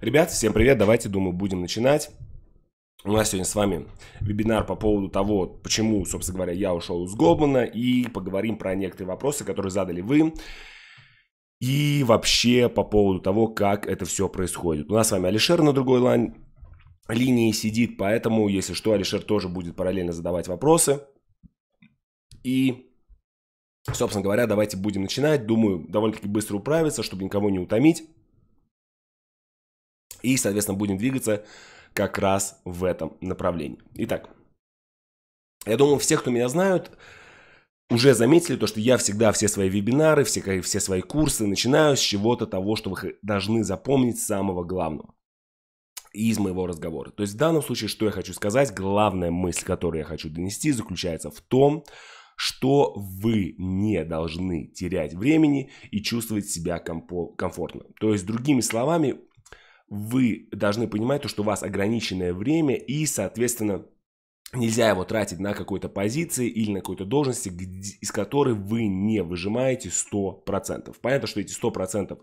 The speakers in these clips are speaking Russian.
Ребят, всем привет, давайте, думаю, будем начинать. У нас сегодня с вами вебинар по поводу того, почему, собственно говоря, я ушел из Гобана, и поговорим про некоторые вопросы, которые задали вы, и вообще по поводу того, как это все происходит. У нас с вами Алишер на другой лань, линии сидит, поэтому, если что, Алишер тоже будет параллельно задавать вопросы. И Собственно говоря, давайте будем начинать. Думаю, довольно-таки быстро управиться, чтобы никого не утомить. И, соответственно, будем двигаться как раз в этом направлении. Итак, я думаю, все, кто меня знают, уже заметили то, что я всегда все свои вебинары, все, все свои курсы начинаю с чего-то того, что вы должны запомнить самого главного из моего разговора. То есть в данном случае, что я хочу сказать, главная мысль, которую я хочу донести, заключается в том, что вы не должны терять времени и чувствовать себя комфортно. То есть, другими словами, вы должны понимать то, что у вас ограниченное время и, соответственно, Нельзя его тратить на какой-то позиции или на какой-то должности, из которой вы не выжимаете 100%. Понятно, что эти 100%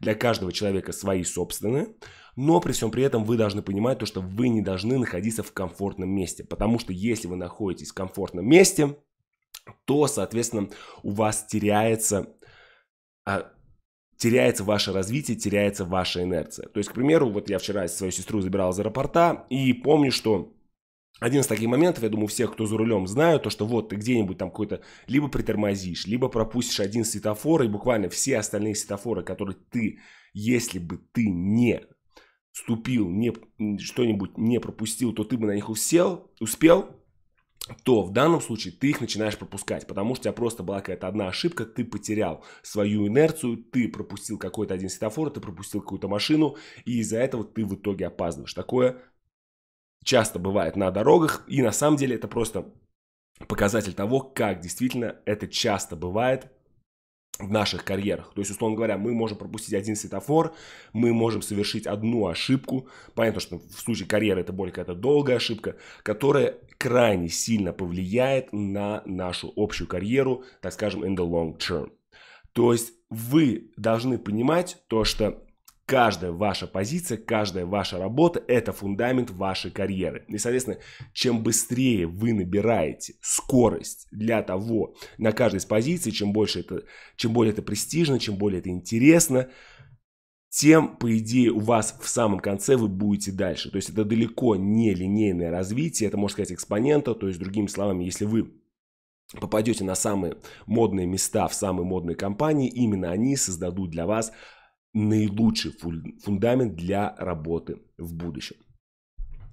для каждого человека свои собственные, но при всем при этом вы должны понимать то, что вы не должны находиться в комфортном месте, потому что если вы находитесь в комфортном месте, то, соответственно, у вас теряется а, теряется ваше развитие, теряется ваша инерция. То есть, к примеру, вот я вчера свою сестру забирал из аэропорта и помню, что один из таких моментов, я думаю, всех, кто за рулем знают, то, что вот ты где-нибудь там какой-то либо притормозишь, либо пропустишь один светофор, и буквально все остальные светофоры, которые ты, если бы ты не ступил, не, что-нибудь не пропустил, то ты бы на них усел, успел, то в данном случае ты их начинаешь пропускать, потому что у тебя просто была какая-то одна ошибка, ты потерял свою инерцию, ты пропустил какой-то один светофор, ты пропустил какую-то машину, и из-за этого ты в итоге опаздываешь. Такое часто бывает на дорогах, и на самом деле это просто показатель того, как действительно это часто бывает в наших карьерах. То есть, условно говоря, мы можем пропустить один светофор, мы можем совершить одну ошибку. Понятно, что в случае карьеры это более какая-то долгая ошибка, которая крайне сильно повлияет на нашу общую карьеру, так скажем, in the long term. То есть вы должны понимать то, что Каждая ваша позиция, каждая ваша работа – это фундамент вашей карьеры. И, соответственно, чем быстрее вы набираете скорость для того на каждой из позиций, чем больше это, чем более это престижно, чем более это интересно, тем, по идее, у вас в самом конце вы будете дальше. То есть это далеко не линейное развитие, это, можно сказать, экспонента. То есть, другими словами, если вы попадете на самые модные места в самые модные компании, именно они создадут для вас наилучший фундамент для работы в будущем.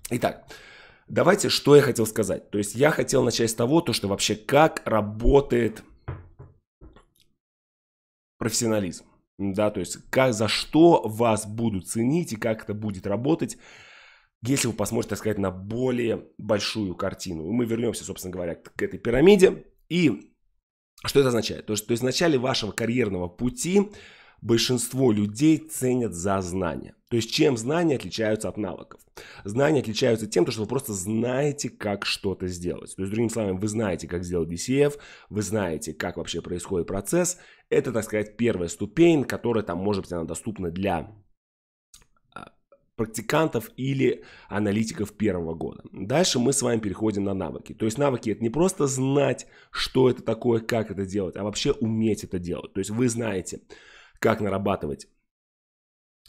Итак, давайте, что я хотел сказать. То есть я хотел начать с того, то, что вообще как работает профессионализм. Да, то есть как, за что вас будут ценить и как это будет работать, если вы посмотрите, так сказать, на более большую картину. мы вернемся, собственно говоря, к этой пирамиде. И что это означает? То, что, то есть в начале вашего карьерного пути большинство людей ценят за знания. То есть чем знания отличаются от навыков? Знания отличаются тем, что вы просто знаете, как что-то сделать. То есть, другими словами, вы знаете, как сделать DCF, вы знаете, как вообще происходит процесс. Это, так сказать, первая ступень, которая там, может быть, она доступна для а, практикантов или аналитиков первого года. Дальше мы с вами переходим на навыки. То есть навыки это не просто знать, что это такое, как это делать, а вообще уметь это делать. То есть вы знаете, как нарабатывать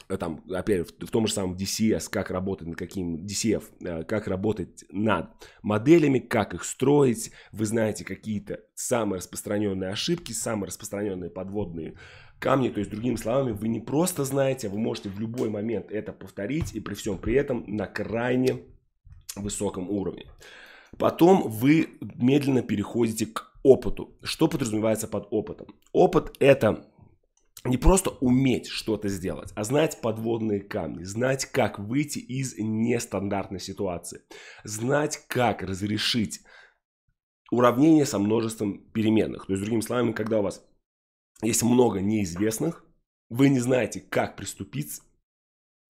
э, там, опять в, в том же самом DCS, как работать над каким, DCF, э, как работать над моделями, как их строить. Вы знаете какие-то самые распространенные ошибки, самые распространенные подводные камни. То есть, другими словами, вы не просто знаете, а вы можете в любой момент это повторить и при всем при этом на крайне высоком уровне. Потом вы медленно переходите к опыту. Что подразумевается под опытом? Опыт – это не просто уметь что-то сделать, а знать подводные камни, знать, как выйти из нестандартной ситуации, знать, как разрешить уравнение со множеством переменных. То есть, другими словами, когда у вас есть много неизвестных, вы не знаете, как приступить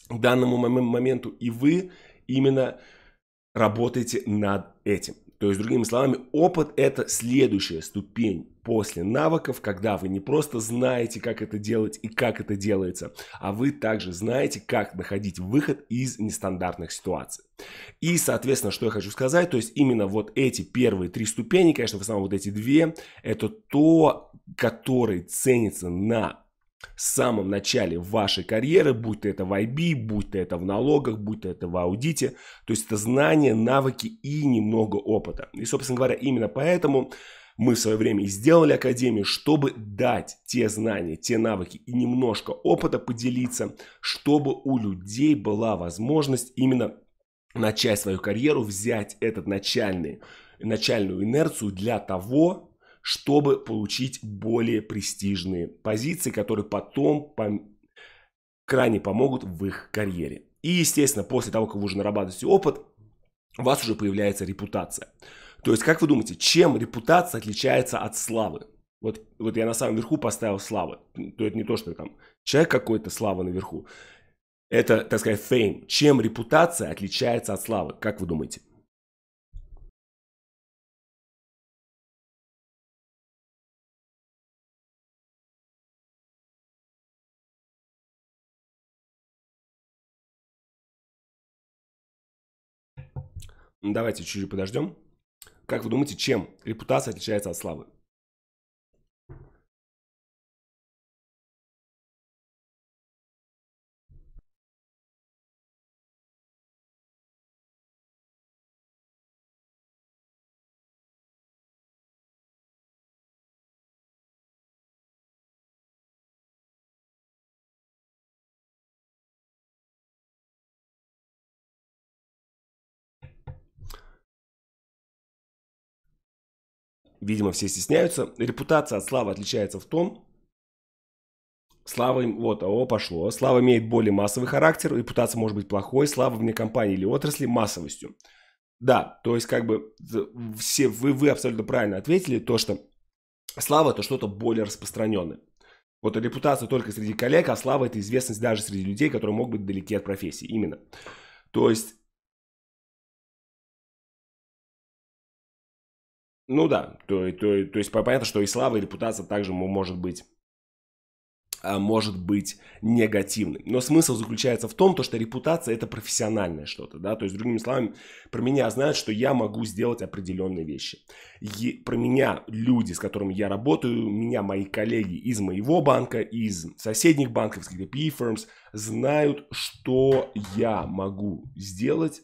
к данному моменту, и вы именно работаете над этим. То есть, другими словами, опыт – это следующая ступень после навыков, когда вы не просто знаете, как это делать и как это делается, а вы также знаете, как находить выход из нестандартных ситуаций. И, соответственно, что я хочу сказать, то есть именно вот эти первые три ступени, конечно, в основном вот эти две, это то, которые ценится на в самом начале вашей карьеры, будь то это в IB, будь то это в налогах, будь то это в аудите. То есть это знания, навыки и немного опыта. И, собственно говоря, именно поэтому мы в свое время и сделали Академию, чтобы дать те знания, те навыки и немножко опыта поделиться, чтобы у людей была возможность именно начать свою карьеру, взять этот начальный начальную инерцию для того, чтобы получить более престижные позиции, которые потом пом- крайне помогут в их карьере. И, естественно, после того, как вы уже нарабатываете опыт, у вас уже появляется репутация. То есть, как вы думаете, чем репутация отличается от славы? Вот, вот я на самом верху поставил славу. То есть, не то, что там человек какой-то, слава наверху. Это, так сказать, fame. Чем репутация отличается от славы? Как вы думаете? Давайте чуть-чуть подождем. Как вы думаете, чем репутация отличается от славы? Видимо, все стесняются. Репутация от славы отличается в том, Слава им, вот, о, пошло. Слава имеет более массовый характер, репутация может быть плохой, слава вне компании или отрасли массовостью. Да, то есть как бы все вы, вы абсолютно правильно ответили, то что слава это что-то более распространенное. Вот репутация только среди коллег, а слава это известность даже среди людей, которые могут быть далеки от профессии. Именно. То есть Ну да, то, то, то есть понятно, что и слава, и репутация также может быть а, может быть негативной. Но смысл заключается в том, то, что репутация это профессиональное что-то, да, то есть другими словами, про меня знают, что я могу сделать определенные вещи. И про меня люди, с которыми я работаю, меня мои коллеги из моего банка, из соседних банков, из каких-то PE firms, знают, что я могу сделать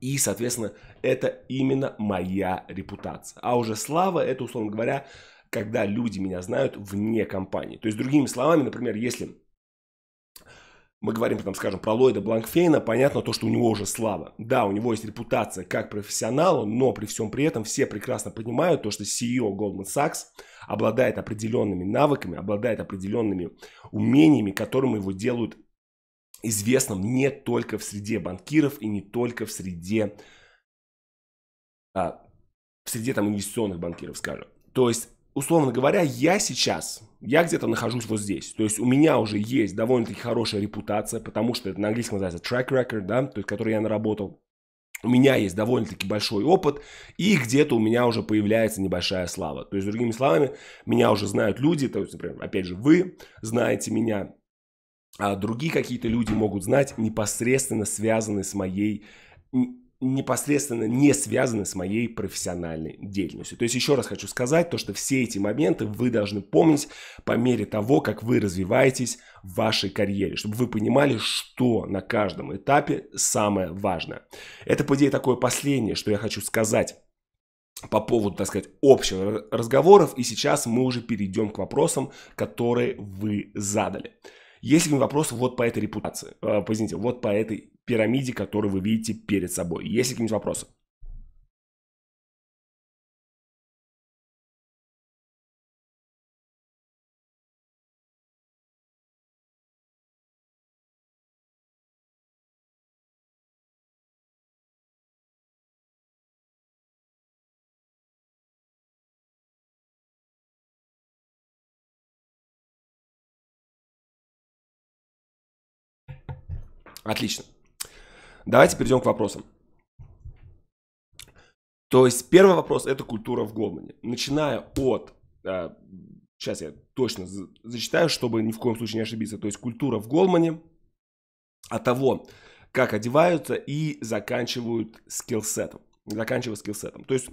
и, соответственно, это именно моя репутация. А уже слава, это, условно говоря, когда люди меня знают вне компании. То есть, другими словами, например, если мы говорим, там, скажем, про Ллойда Бланкфейна, понятно то, что у него уже слава. Да, у него есть репутация как профессионала, но при всем при этом все прекрасно понимают то, что CEO Goldman Sachs обладает определенными навыками, обладает определенными умениями, которыми его делают известным не только в среде банкиров и не только в среде, а, в среде там инвестиционных банкиров, скажем. То есть, условно говоря, я сейчас, я где-то нахожусь вот здесь. То есть у меня уже есть довольно-таки хорошая репутация, потому что это на английском называется track record, да, то есть который я наработал. У меня есть довольно-таки большой опыт, и где-то у меня уже появляется небольшая слава. То есть, другими словами, меня уже знают люди, то есть, например, опять же, вы знаете меня, а другие какие-то люди могут знать, непосредственно связаны с моей непосредственно не связаны с моей профессиональной деятельностью. То есть еще раз хочу сказать, то, что все эти моменты вы должны помнить по мере того, как вы развиваетесь в вашей карьере, чтобы вы понимали, что на каждом этапе самое важное. Это, по идее, такое последнее, что я хочу сказать по поводу, так сказать, общих разговоров, и сейчас мы уже перейдем к вопросам, которые вы задали. Есть ли вопросы вот по этой репутации, э, извините, вот по этой пирамиде, которую вы видите перед собой? Есть ли какие-нибудь вопросы? Отлично. Давайте перейдем к вопросам. То есть первый вопрос – это культура в Гоблине. Начиная от… Э, сейчас я точно зачитаю, чтобы ни в коем случае не ошибиться. То есть культура в Голмане от того, как одеваются и заканчивают скиллсетом. Заканчивая скиллсетом. То есть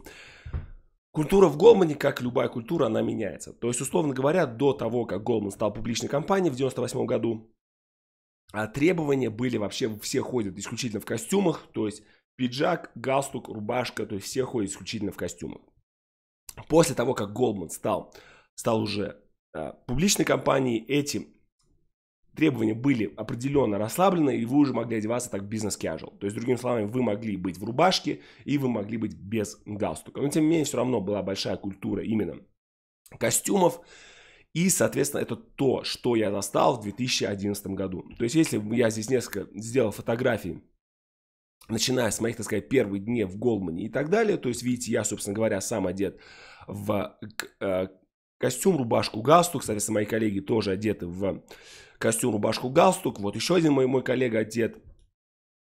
Культура в Голмане, как любая культура, она меняется. То есть, условно говоря, до того, как Голман стал публичной компанией в 98 году, а, требования были вообще, все ходят исключительно в костюмах, то есть пиджак, галстук, рубашка, то есть все ходят исключительно в костюмах. После того, как Goldman стал, стал уже а, публичной компанией, эти требования были определенно расслаблены, и вы уже могли одеваться так бизнес-кяжуал. То есть, другими словами, вы могли быть в рубашке, и вы могли быть без галстука. Но, тем не менее, все равно была большая культура именно костюмов, и, соответственно, это то, что я застал в 2011 году. То есть, если я здесь несколько сделал фотографий, начиная с моих, так сказать, первых дней в Голмане и так далее, то есть, видите, я, собственно говоря, сам одет в э, костюм, рубашку, галстук. Соответственно, мои коллеги тоже одеты в костюм, рубашку, галстук. Вот еще один мой, мой коллега одет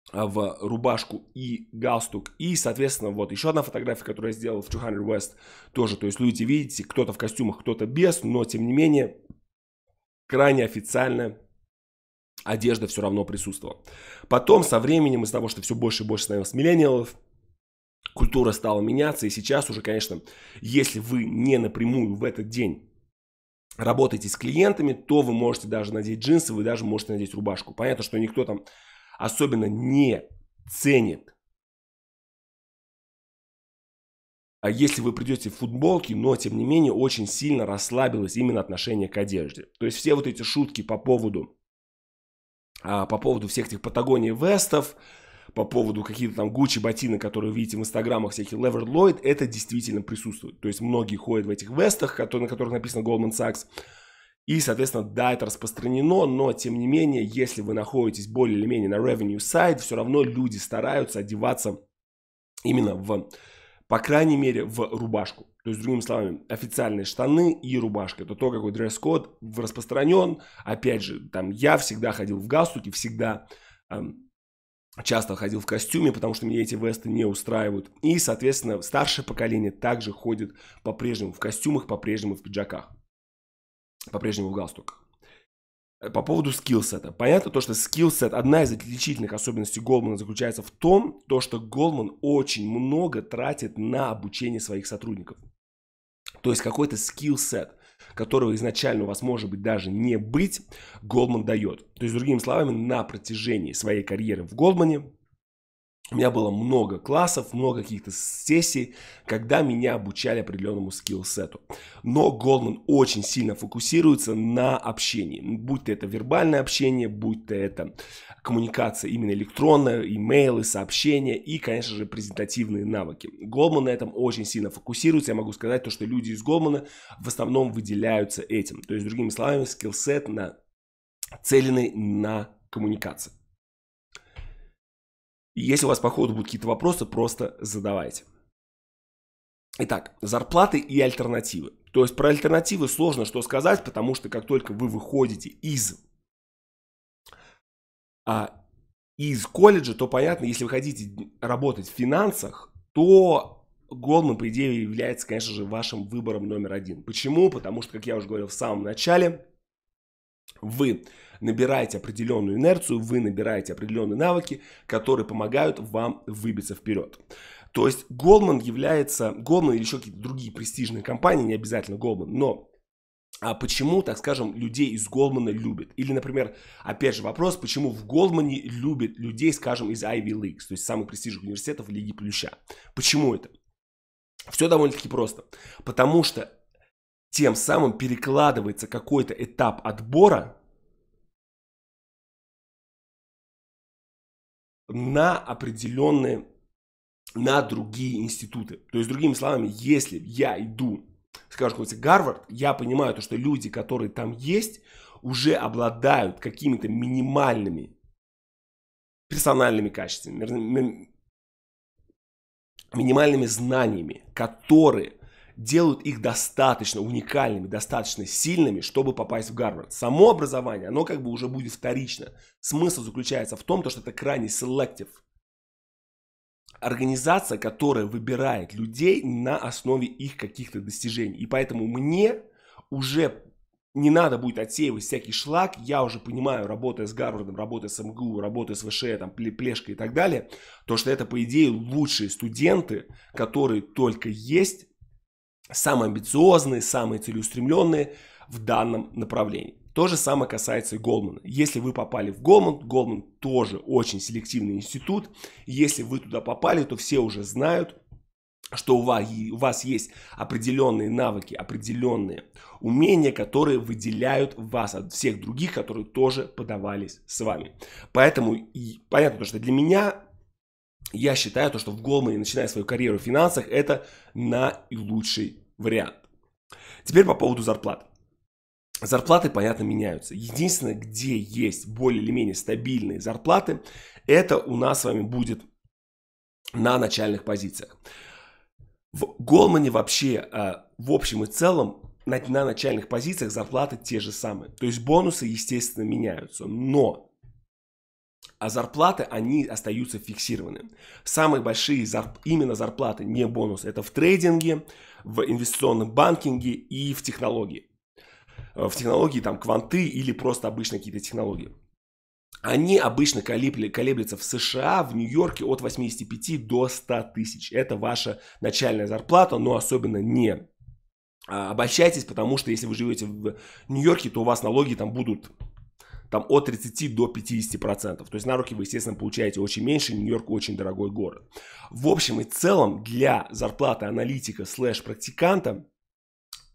а, в рубашку и галстук. И, соответственно, вот еще одна фотография, которую я сделал в 200 West тоже. То есть люди, видите, кто-то в костюмах, кто-то без, но, тем не менее, крайне официальная одежда все равно присутствовала. Потом, со временем, из-за того, что все больше и больше становилось миллениалов, культура стала меняться, и сейчас уже, конечно, если вы не напрямую в этот день работаете с клиентами, то вы можете даже надеть джинсы, вы даже можете надеть рубашку. Понятно, что никто там особенно не ценит. А если вы придете в футболке, но тем не менее очень сильно расслабилось именно отношение к одежде. То есть все вот эти шутки по поводу, а, по поводу всех этих Патагоний Вестов, по поводу каких-то там Гуччи ботины, которые вы видите в инстаграмах, всяких Lever Lloyd, это действительно присутствует. То есть многие ходят в этих вестах, которые, на которых написано Goldman Sachs, и, соответственно, да, это распространено, но, тем не менее, если вы находитесь более или менее на revenue side, все равно люди стараются одеваться именно в, по крайней мере, в рубашку. То есть, другими словами, официальные штаны и рубашка. Это то, какой дресс-код распространен. Опять же, там я всегда ходил в галстуке, всегда эм, часто ходил в костюме, потому что меня эти весты не устраивают. И, соответственно, старшее поколение также ходит по-прежнему в костюмах, по-прежнему в пиджаках по-прежнему в галстуках. Э, по поводу скиллсета. Понятно то, что скиллсет, одна из отличительных особенностей Голмана заключается в том, то, что Голман очень много тратит на обучение своих сотрудников. То есть какой-то скиллсет, которого изначально у вас может быть даже не быть, Голман дает. То есть, другими словами, на протяжении своей карьеры в Голмане у меня было много классов, много каких-то сессий, когда меня обучали определенному скиллсету. Но Голдман очень сильно фокусируется на общении. Будь то это вербальное общение, будь то это коммуникация именно электронная, имейлы, сообщения и, конечно же, презентативные навыки. Голдман на этом очень сильно фокусируется. Я могу сказать то, что люди из Голдмана в основном выделяются этим. То есть, другими словами, скиллсет на целенный на коммуникации. Если у вас по ходу будут какие-то вопросы, просто задавайте. Итак, зарплаты и альтернативы. То есть про альтернативы сложно что сказать, потому что как только вы выходите из, а, из колледжа, то понятно, если вы хотите работать в финансах, то Голдман, по идее, является, конечно же, вашим выбором номер один. Почему? Потому что, как я уже говорил в самом начале, вы набираете определенную инерцию, вы набираете определенные навыки, которые помогают вам выбиться вперед. То есть Goldman является, Goldman или еще какие-то другие престижные компании, не обязательно Goldman, но а почему, так скажем, людей из Голмана любят? Или, например, опять же вопрос, почему в Голмане любят людей, скажем, из Ivy Leagues, то есть самых престижных университетов Лиги Плюща? Почему это? Все довольно-таки просто. Потому что тем самым перекладывается какой-то этап отбора на определенные, на другие институты. То есть, другими словами, если я иду, скажем, какой-то Гарвард, я понимаю то, что люди, которые там есть, уже обладают какими-то минимальными персональными качествами, минимальными знаниями, которые делают их достаточно уникальными, достаточно сильными, чтобы попасть в Гарвард. Само образование, оно как бы уже будет вторично. Смысл заключается в том, что это крайне селектив. Организация, которая выбирает людей на основе их каких-то достижений. И поэтому мне уже не надо будет отсеивать всякий шлак, я уже понимаю, работая с Гарвардом, работая с МГУ, работая с ВШЭ, там, Плешкой и так далее, то, что это, по идее, лучшие студенты, которые только есть, самые амбициозные, самые целеустремленные в данном направлении. То же самое касается и Голмана. Если вы попали в Голман, Голман тоже очень селективный институт. Если вы туда попали, то все уже знают, что у вас, у вас есть определенные навыки, определенные умения, которые выделяют вас от всех других, которые тоже подавались с вами. Поэтому и понятно, что для меня я считаю то, что в Голмане, начиная свою карьеру в финансах, это наилучший вариант. Теперь по поводу зарплат. Зарплаты, понятно, меняются. Единственное, где есть более или менее стабильные зарплаты, это у нас с вами будет на начальных позициях. В Голмане вообще, э, в общем и целом, на, на начальных позициях зарплаты те же самые. То есть бонусы, естественно, меняются. Но а зарплаты, они остаются фиксированными. Самые большие зарп... именно зарплаты, не бонус, это в трейдинге, в инвестиционном банкинге и в технологии. Э, в технологии там кванты или просто обычные какие-то технологии. Они обычно колеблются в США, в Нью-Йорке от 85 до 100 тысяч. Это ваша начальная зарплата, но особенно не а, обольщайтесь, потому что если вы живете в Нью-Йорке, то у вас налоги там будут там от 30 до 50%. То есть на руки вы, естественно, получаете очень меньше, Нью-Йорк очень дорогой город. В общем и целом для зарплаты аналитика слэш практиканта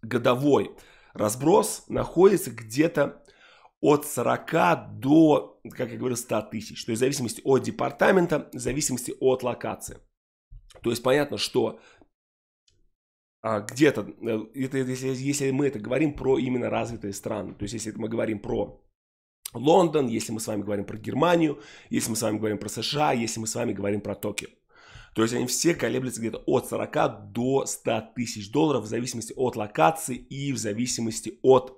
годовой разброс находится где-то от 40 до, как я говорил, 100 тысяч. То есть в зависимости от департамента, в зависимости от локации. То есть понятно, что а, где-то, э, если мы это говорим про именно развитые страны, то есть если мы говорим про Лондон, если мы с вами говорим про Германию, если мы с вами говорим про США, если мы с вами говорим про Токио. То есть они все колеблются где-то от 40 до 100 тысяч долларов в зависимости от локации и в зависимости от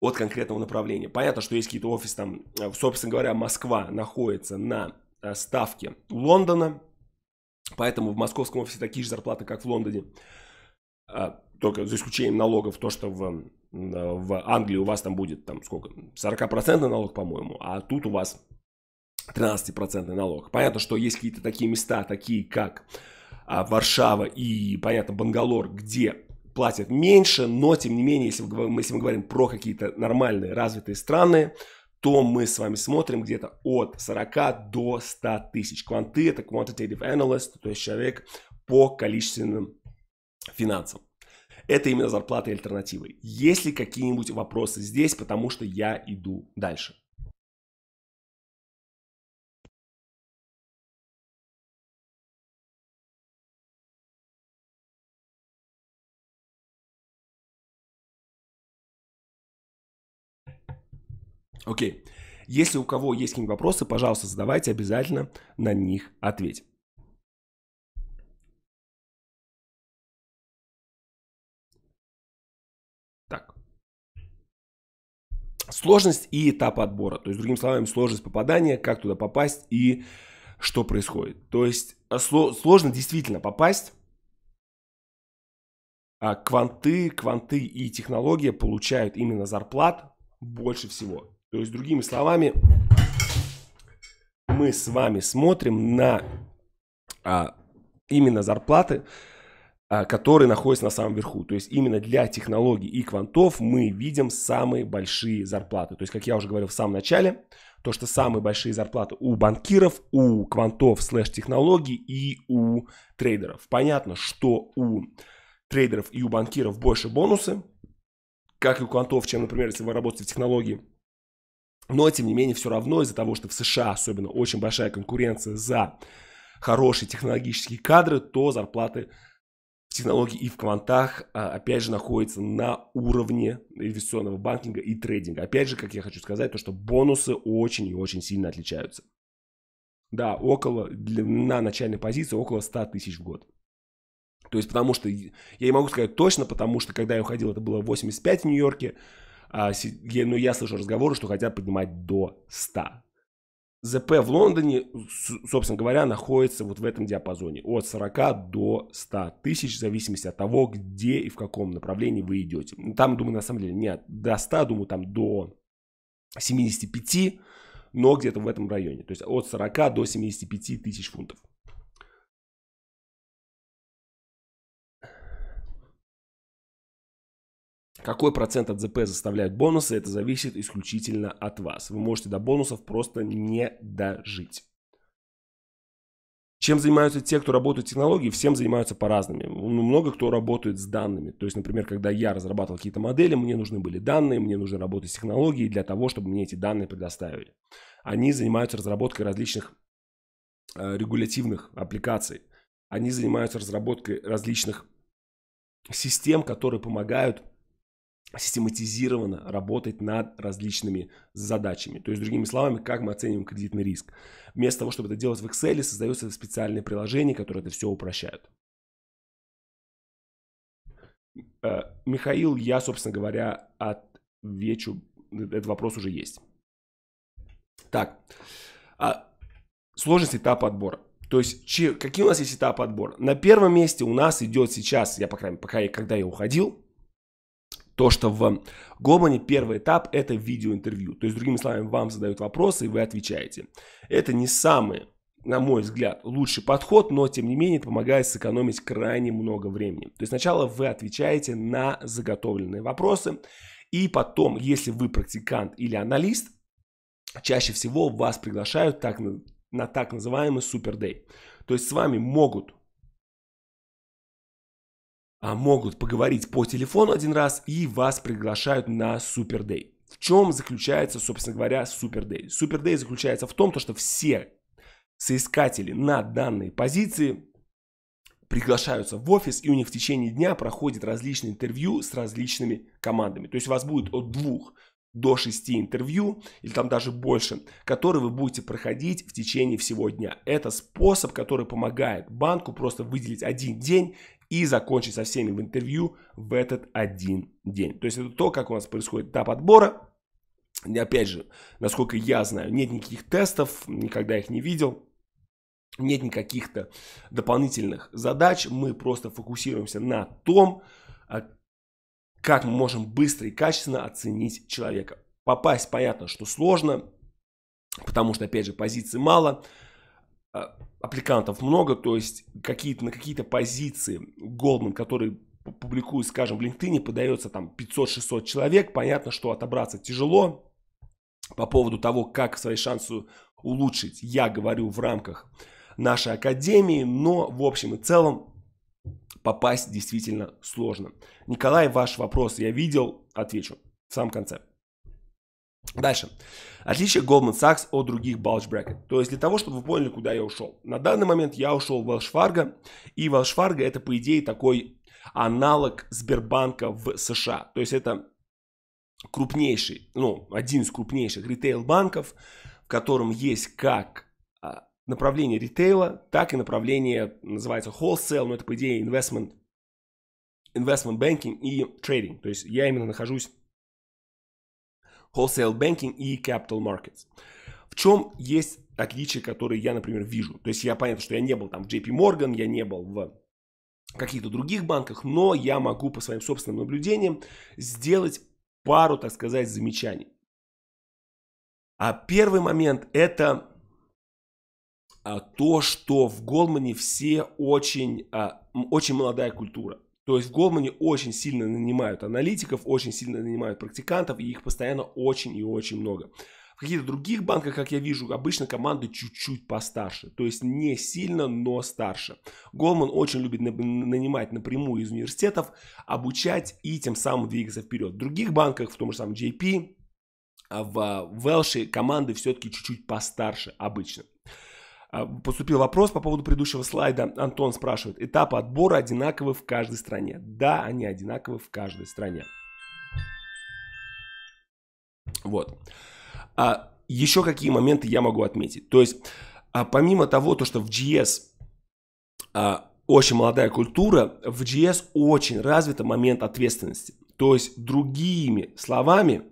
от конкретного направления. Понятно, что есть какие-то офисы там, э, собственно говоря, Москва находится на э, ставке Лондона, поэтому в московском офисе такие же зарплаты, как в Лондоне, а, только за исключением налогов, то, что в Э, в Англии у вас там будет там сколько? 40% налог, по-моему, а тут у вас 13% налог. Понятно, что есть какие-то такие места, такие как а, Варшава и, понятно, Бангалор, где платят меньше, но, тем не менее, если мы, если мы говорим про какие-то нормальные развитые страны, то мы с вами смотрим где-то от 40 до 100 тысяч. Кванты – это quantitative analyst, то есть человек по количественным финансам это именно зарплаты и альтернативы. Есть ли какие-нибудь вопросы здесь, потому что я иду дальше. Окей. Okay. Если у кого есть какие-нибудь вопросы, пожалуйста, задавайте, обязательно на них ответь. Сложность и этап отбора. То есть, другими словами, сложность попадания, как туда попасть и что происходит. То есть, э, сложно действительно попасть. А кванты, кванты и технология получают именно зарплат больше всего. То есть, другими словами, мы с вами смотрим на а, именно зарплаты, а, которые находятся на самом верху. То есть именно для технологий и квантов мы видим самые большие зарплаты. То есть, как я уже говорил в самом начале, то, что самые большие зарплаты у банкиров, у квантов слэш технологий и у трейдеров. Понятно, что у трейдеров и у банкиров больше бонусы, как и у квантов, чем, например, если вы работаете в технологии. Но, тем не менее, все равно из-за того, что в США особенно очень большая конкуренция за хорошие технологические кадры, то зарплаты технологий и в квантах, а, опять же, находится на уровне инвестиционного банкинга и трейдинга. Опять же, как я хочу сказать, то, что бонусы очень и очень сильно отличаются. Да, около, на начальной позиции около 100 тысяч в год. То есть, потому что, я не могу сказать точно, потому что, когда я уходил, это было 85 в Нью-Йорке, а, но я слышу разговоры, что хотят поднимать до 100. ЗП в Лондоне, собственно говоря, находится вот в этом диапазоне от 40 до 100 тысяч, в зависимости от того, где и в каком направлении вы идете. Ну, там, думаю, на самом деле нет, до 100, думаю, там до 75, но где-то в этом районе. То есть от 40 до 75 тысяч фунтов. Какой процент от ЗП заставляют бонусы, это зависит исключительно от вас. Вы можете до бонусов просто не дожить. Чем занимаются те, кто работает в технологии? Всем занимаются по-разному. Ну, много кто работает с данными. То есть, например, когда я разрабатывал какие-то модели, мне нужны были данные, мне нужно работать с технологией для того, чтобы мне эти данные предоставили. Они занимаются разработкой различных э, регулятивных аппликаций. Они занимаются разработкой различных систем, которые помогают систематизированно работать над различными задачами. То есть, другими словами, как мы оцениваем кредитный риск. Вместо того, чтобы это делать в Excel, создается специальное приложение, которое это все упрощает. Э, Михаил, я, собственно говоря, отвечу. Этот вопрос уже есть. Так, а сложность этапа отбора. То есть, какие у нас есть этапы отбора? На первом месте у нас идет сейчас, я, по крайней мере, пока я, когда я уходил, то, что в Гомоне первый этап – это видеоинтервью. То есть, другими словами, вам задают вопросы, и вы отвечаете. Это не самый, на мой взгляд, лучший подход, но, тем не менее, это помогает сэкономить крайне много времени. То есть, сначала вы отвечаете на заготовленные вопросы, и потом, если вы практикант или аналист, чаще всего вас приглашают так, на так называемый супердей. То есть, с вами могут а, могут поговорить по телефону один раз и вас приглашают на супердей. В чем заключается, собственно говоря, супердей? Супердей заключается в том, что все соискатели на данной позиции приглашаются в офис, и у них в течение дня проходит различные интервью с различными командами. То есть у вас будет от двух до шести интервью, или там даже больше, которые вы будете проходить в течение всего дня. Это способ, который помогает банку просто выделить один день и закончить со всеми в интервью в этот один день. То есть это то, как у нас происходит этап отбора. И опять же, насколько я знаю, нет никаких тестов, никогда их не видел. Нет никаких-то дополнительных задач. Мы просто фокусируемся на том, а, как мы можем быстро и качественно оценить человека. Попасть, понятно, что сложно, потому что, опять же, позиций мало – а, аппликантов много, то есть какие-то, на какие-то позиции Goldman, который публикует, скажем, в LinkedIn, подается там 500-600 человек, понятно, что отобраться тяжело. По поводу того, как свои шансы улучшить, я говорю в рамках нашей академии, но в общем и целом попасть действительно сложно. Николай, ваш вопрос я видел, отвечу в самом конце. Дальше. Отличие Goldman Sachs от других bulge bracket. То есть для того, чтобы вы поняли, куда я ушел. На данный момент я ушел в Welsh Fargo. И Welsh Fargo это, по идее, такой аналог Сбербанка в США. То есть это крупнейший, ну, один из крупнейших ритейл-банков, в котором есть как а, направление ритейла, так и направление, называется wholesale, но это, по идее, investment, investment banking и трейдинг. То есть я именно нахожусь wholesale banking и capital markets. В чем есть отличия, которые я, например, вижу? То есть я понятно, что я не был там в JP Morgan, я не был в каких-то других банках, но я могу по своим собственным наблюдениям сделать пару, так сказать, замечаний. А первый момент это а, то, что в Голмане все очень, а, очень молодая культура. То есть в Голмане очень сильно нанимают аналитиков, очень сильно нанимают практикантов, и их постоянно очень и очень много. В каких-то других банках, как я вижу, обычно команды чуть-чуть постарше. То есть не сильно, но старше. Голман очень любит нанимать напрямую из университетов, обучать и тем самым двигаться вперед. В других банках, в том же самом JP, а в а, Велше команды все-таки чуть-чуть постарше обычно. А, поступил вопрос по поводу предыдущего слайда. Антон спрашивает, этапы отбора одинаковы в каждой стране? Да, они одинаковы в каждой стране. Вот. А еще какие моменты я могу отметить? То есть, а помимо того, то, что в GS а, очень молодая культура, в GS очень развит момент ответственности. То есть, другими словами,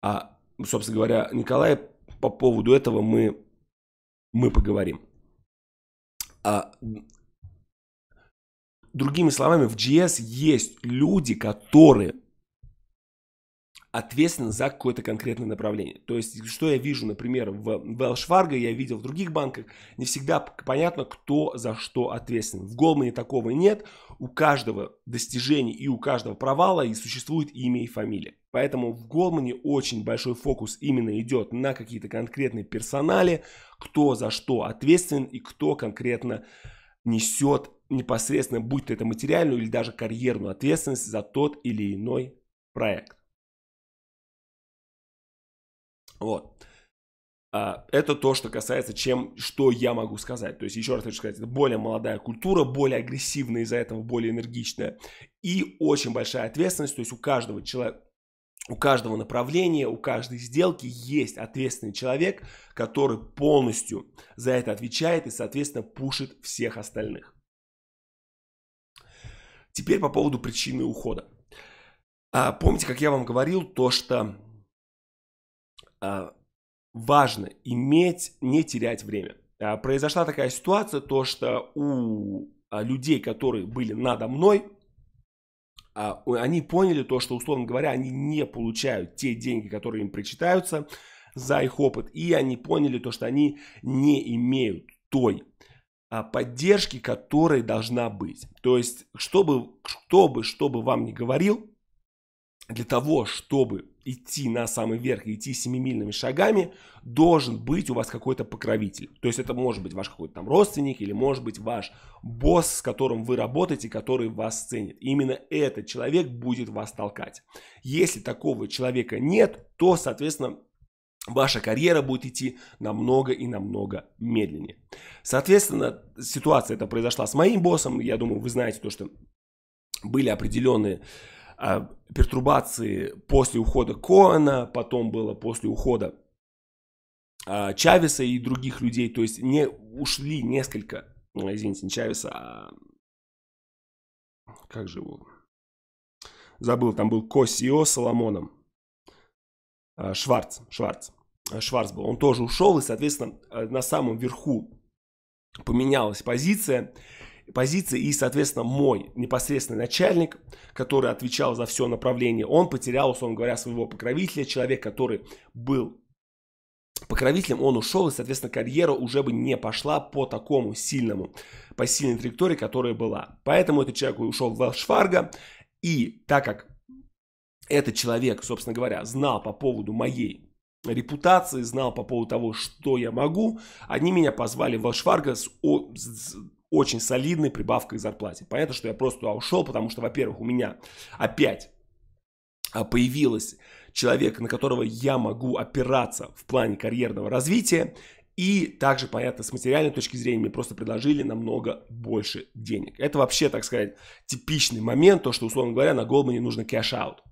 а, собственно говоря, Николай, по поводу этого мы мы поговорим. А, другими словами, в GS есть люди, которые ответственен за какое-то конкретное направление. То есть, что я вижу, например, в Welsh Fargo, я видел в других банках, не всегда понятно, кто за что ответственен. В Голмане такого нет. У каждого достижения и у каждого провала и существует имя и фамилия. Поэтому в Голмане очень большой фокус именно идет на какие-то конкретные персонали, кто за что ответственен и кто конкретно несет непосредственно, будь то это материальную или даже карьерную ответственность за тот или иной проект. Вот. А, это то, что касается, чем, что я могу сказать. То есть, еще раз хочу сказать, это более молодая культура, более агрессивная из-за этого, более энергичная. И очень большая ответственность, то есть у каждого человека, у каждого направления, у каждой сделки есть ответственный человек, который полностью за это отвечает и, соответственно, пушит всех остальных. Теперь по поводу причины ухода. А, помните, как я вам говорил, то, что Э, важно иметь, не терять время. Э, произошла такая ситуация, то что у э, людей, которые были надо мной, а, они поняли то, что, условно говоря, они не получают те деньги, которые им причитаются за их опыт, и они поняли то, что они не имеют той а, поддержки, которая должна быть. То есть, чтобы, чтобы, чтобы вам не говорил, для того, чтобы идти на самый верх и идти семимильными шагами, должен быть у вас какой-то покровитель. То есть это может быть ваш какой-то там родственник или может быть ваш босс, с которым вы работаете, который вас ценит. И именно этот человек будет вас толкать. Если такого человека нет, то, соответственно, ваша карьера будет идти намного и намного медленнее. Соответственно, ситуация это произошла с моим боссом. Я думаю, вы знаете то, что были определенные а, пертурбации после ухода Коэна, потом было после ухода а, Чавеса и других людей, то есть не ушли несколько, э, извините, не Чавеса, а как же его, забыл, там был Косио Соломоном, а, Шварц, Шварц, Шварц был, он тоже ушел, и, соответственно, э, на самом верху поменялась позиция, позиции, и, соответственно, мой непосредственный начальник, который отвечал за все направление, он потерял, условно говоря, своего покровителя, человек, который был покровителем, он ушел, и, соответственно, карьера уже бы не пошла по такому сильному, по сильной траектории, которая была. Поэтому этот человек ушел в Велшфарго, и так как этот человек, собственно говоря, знал по поводу моей репутации, знал по поводу того, что я могу, они меня позвали в Велшфарго с, с очень солидной прибавкой к зарплате. Понятно, что я просто туда ушел, потому что, во-первых, у меня опять а, появилась человек, на которого я могу опираться в плане карьерного развития, и также, понятно, с материальной точки зрения мне просто предложили намного больше денег. Это вообще, так сказать, типичный момент, то, что, условно говоря, на Голмане нужно кэш-аут.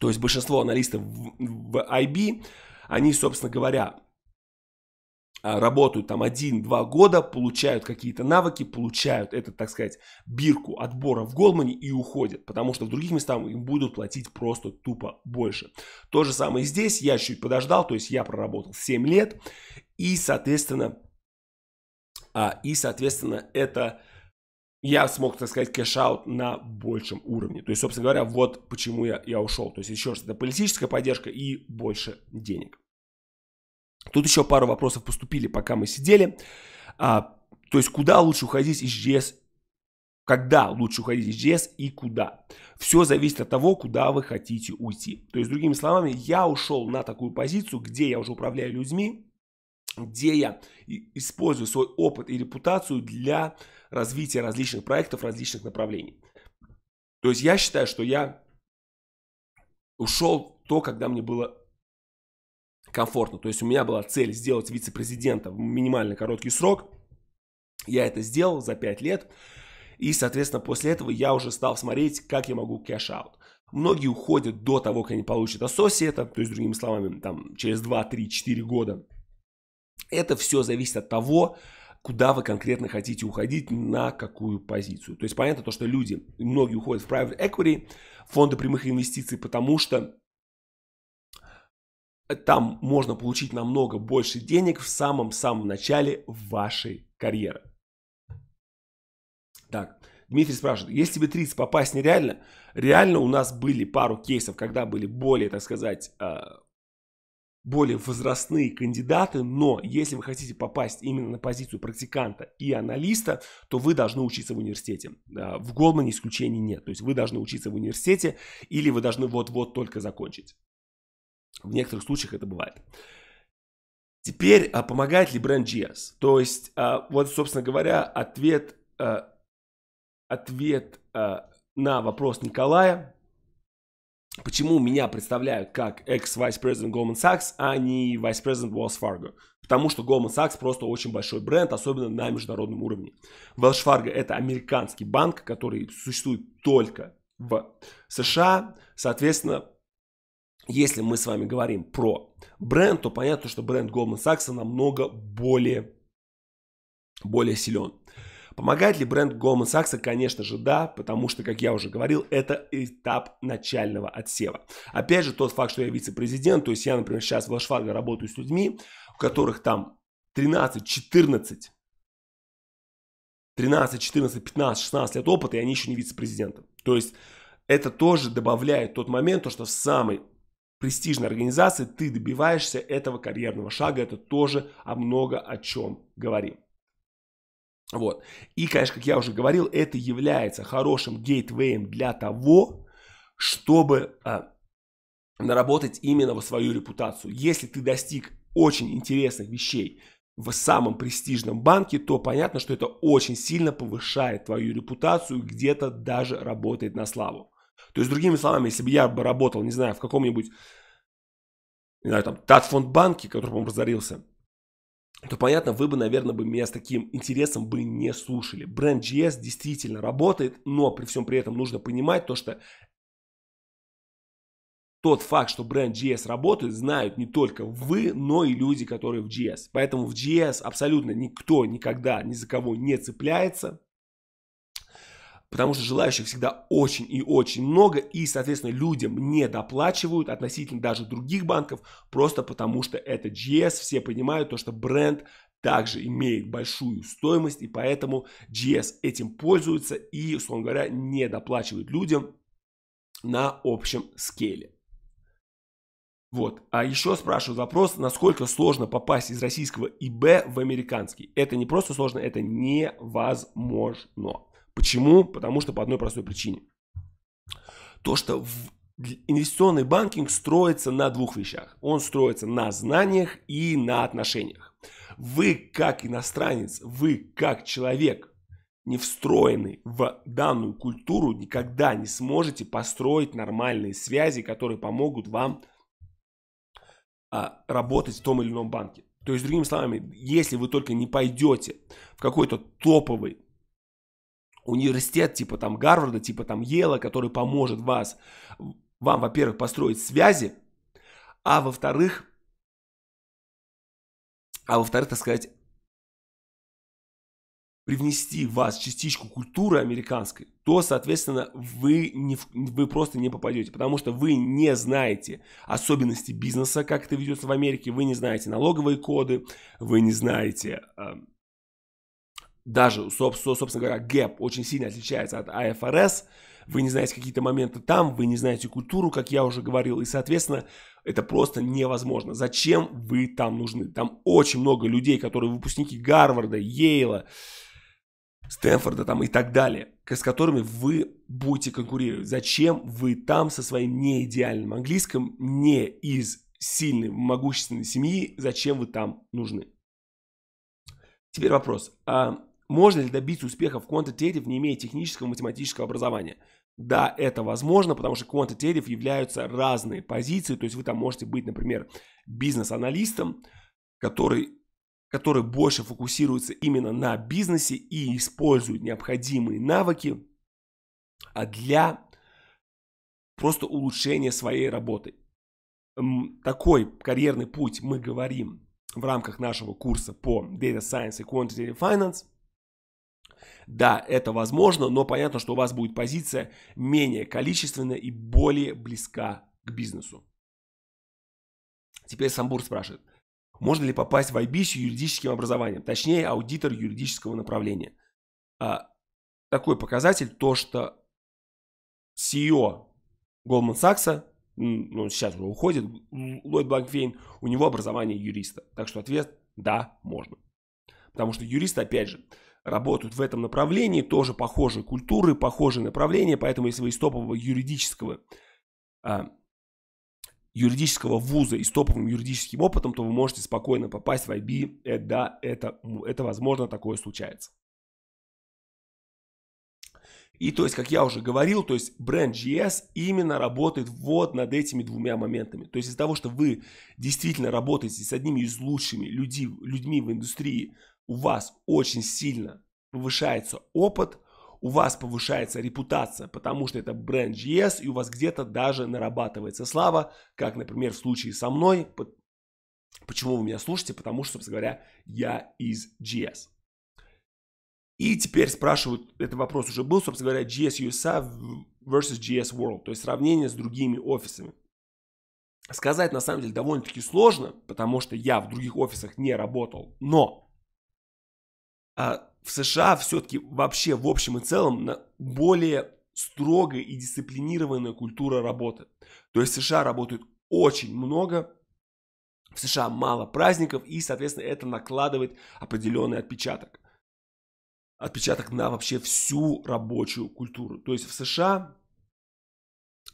То есть большинство аналистов в IB, они, собственно говоря, а, работают там один-два года, получают какие-то навыки, получают это, так сказать, бирку отбора в Голмане и уходят, потому что в других местах им будут платить просто тупо больше. То же самое здесь, я чуть подождал, то есть я проработал 7 лет, и, соответственно, а, и, соответственно, это я смог, так сказать, кэш-аут на большем уровне. То есть, собственно говоря, вот почему я, я ушел. То есть, еще раз, это политическая поддержка и больше денег. Тут еще пару вопросов поступили, пока мы сидели. А, то есть, куда лучше уходить из GS, когда лучше уходить из GS и куда. Все зависит от того, куда вы хотите уйти. То есть, другими словами, я ушел на такую позицию, где я уже управляю людьми, где я использую свой опыт и репутацию для развития различных проектов, различных направлений. То есть я считаю, что я ушел то, когда мне было комфортно. То есть у меня была цель сделать вице-президента в минимально короткий срок. Я это сделал за 5 лет. И, соответственно, после этого я уже стал смотреть, как я могу кэш-аут. Многие уходят до того, как они получат ассоциата, то есть, другими словами, там, через 2, 3, 4 года. Это все зависит от того, куда вы конкретно хотите уходить, на какую позицию. То есть понятно то, что люди, многие уходят в private equity, фонды прямых инвестиций, потому что там можно получить намного больше денег в самом-самом начале вашей карьеры. Так, Дмитрий спрашивает, если тебе 30 попасть нереально, реально у нас были пару кейсов, когда были более, так сказать, э, более возрастные кандидаты, но если вы хотите попасть именно на позицию практиканта и аналиста, то вы должны учиться в университете. Э, в Голмане исключений нет, то есть вы должны учиться в университете или вы должны вот-вот только закончить. В некоторых случаях это бывает. Теперь, а помогает ли бренд GS? То есть, а, вот, собственно говоря, ответ, а, ответ а, на вопрос Николая, почему меня представляют как экс-вайс-президент Goldman Sachs, а не вайс-президент Wells Fargo. Потому что Goldman Sachs просто очень большой бренд, особенно на международном уровне. Wells Fargo это американский банк, который существует только в США. Соответственно, если мы с вами говорим про бренд, то понятно, что бренд Goldman Sachs намного более, более силен. Помогает ли бренд Goldman Sachs? Конечно же, да, потому что, как я уже говорил, это этап начального отсева. Опять же, тот факт, что я вице-президент, то есть я, например, сейчас в Лашфаге работаю с людьми, у которых там 13, 14, 13, 14, 15, 16 лет опыта, и они еще не вице-президенты. То есть это тоже добавляет тот момент, то, что в самый престижной организации ты добиваешься этого карьерного шага. Это тоже о много о чем говорим. Вот. И, конечно, как я уже говорил, это является хорошим гейтвеем для того, чтобы а, наработать именно свою репутацию. Если ты достиг очень интересных вещей в самом престижном банке, то понятно, что это очень сильно повышает твою репутацию, где-то даже работает на славу. То есть, другими словами, если бы я бы работал, не знаю, в каком-нибудь, не знаю, там, Татфонд банке, который, по-моему, разорился, то, понятно, вы бы, наверное, бы меня с таким интересом бы не слушали. Бренд GS действительно работает, но при всем при этом нужно понимать то, что тот факт, что бренд GS работает, знают не только вы, но и люди, которые в GS. Поэтому в GS абсолютно никто никогда ни за кого не цепляется, потому что желающих всегда очень и очень много, и, соответственно, людям не доплачивают относительно даже других банков, просто потому что это GS, все понимают то, что бренд также имеет большую стоимость, и поэтому GS этим пользуется и, условно говоря, не доплачивает людям на общем скеле. Вот. А еще спрашивают вопрос, насколько сложно попасть из российского ИБ в американский. Это не просто сложно, это невозможно. Почему? Потому что по одной простой причине. То, что в инвестиционный банкинг строится на двух вещах. Он строится на знаниях и на отношениях. Вы как иностранец, вы как человек, не встроенный в данную культуру, никогда не сможете построить нормальные связи, которые помогут вам а, работать в том или ином банке. То есть, другими словами, если вы только не пойдете в какой-то топовый университет типа там Гарварда, типа там Ела, который поможет вас, вам, во-первых, построить связи, а во-вторых, а во-вторых, так сказать, привнести в вас частичку культуры американской, то, соответственно, вы, не, вы просто не попадете, потому что вы не знаете особенности бизнеса, как это ведется в Америке, вы не знаете налоговые коды, вы не знаете эм, даже, собственно говоря, гэп очень сильно отличается от IFRS. Вы не знаете какие-то моменты там, вы не знаете культуру, как я уже говорил, и, соответственно, это просто невозможно. Зачем вы там нужны? Там очень много людей, которые выпускники Гарварда, Йейла, Стэнфорда там и так далее, с которыми вы будете конкурировать. Зачем вы там со своим неидеальным английским, не из сильной, могущественной семьи, зачем вы там нужны? Теперь вопрос. А можно ли добиться успеха в quantitative, не имея технического математического образования? Да, это возможно, потому что quantitative являются разные позиции, то есть вы там можете быть, например, бизнес-аналистом, который, который больше фокусируется именно на бизнесе и использует необходимые навыки а для просто улучшения своей работы. Такой карьерный путь мы говорим в рамках нашего курса по Data Science и Quantitative Finance – да, это возможно, но понятно, что у вас будет позиция менее количественная и более близка к бизнесу. Теперь Самбур спрашивает, можно ли попасть в IB юридическим образованием, точнее аудитор юридического направления. А, такой показатель то, что CEO Goldman Sachs, ну, сейчас уже уходит, Ллойд Бланкфейн, у него образование юриста. Так что ответ – да, можно. Потому что юрист, опять же, работают в этом направлении, тоже похожие культуры, похожие направления, поэтому если вы из топового юридического а, юридического вуза и с топовым юридическим опытом, то вы можете спокойно попасть в IB. Это, да, это, это возможно, такое случается. И то есть, как я уже говорил, то есть бренд GS именно работает вот над этими двумя моментами. То есть из-за того, что вы действительно работаете с одними из лучшими людей, людьми в индустрии у вас очень сильно повышается опыт, у вас повышается репутация, потому что это бренд GS, и у вас где-то даже нарабатывается слава, как, например, в случае со мной. Почему вы меня слушаете? Потому что, собственно говоря, я из GS. И теперь спрашивают, этот вопрос уже был, собственно говоря, GS USA versus GS World, то есть сравнение с другими офисами. Сказать на самом деле довольно-таки сложно, потому что я в других офисах не работал, но а в США все-таки вообще в общем и целом более строгая и дисциплинированная культура работы. То есть в США работают очень много, в США мало праздников, и, соответственно, это накладывает определенный отпечаток. Отпечаток на вообще всю рабочую культуру. То есть в США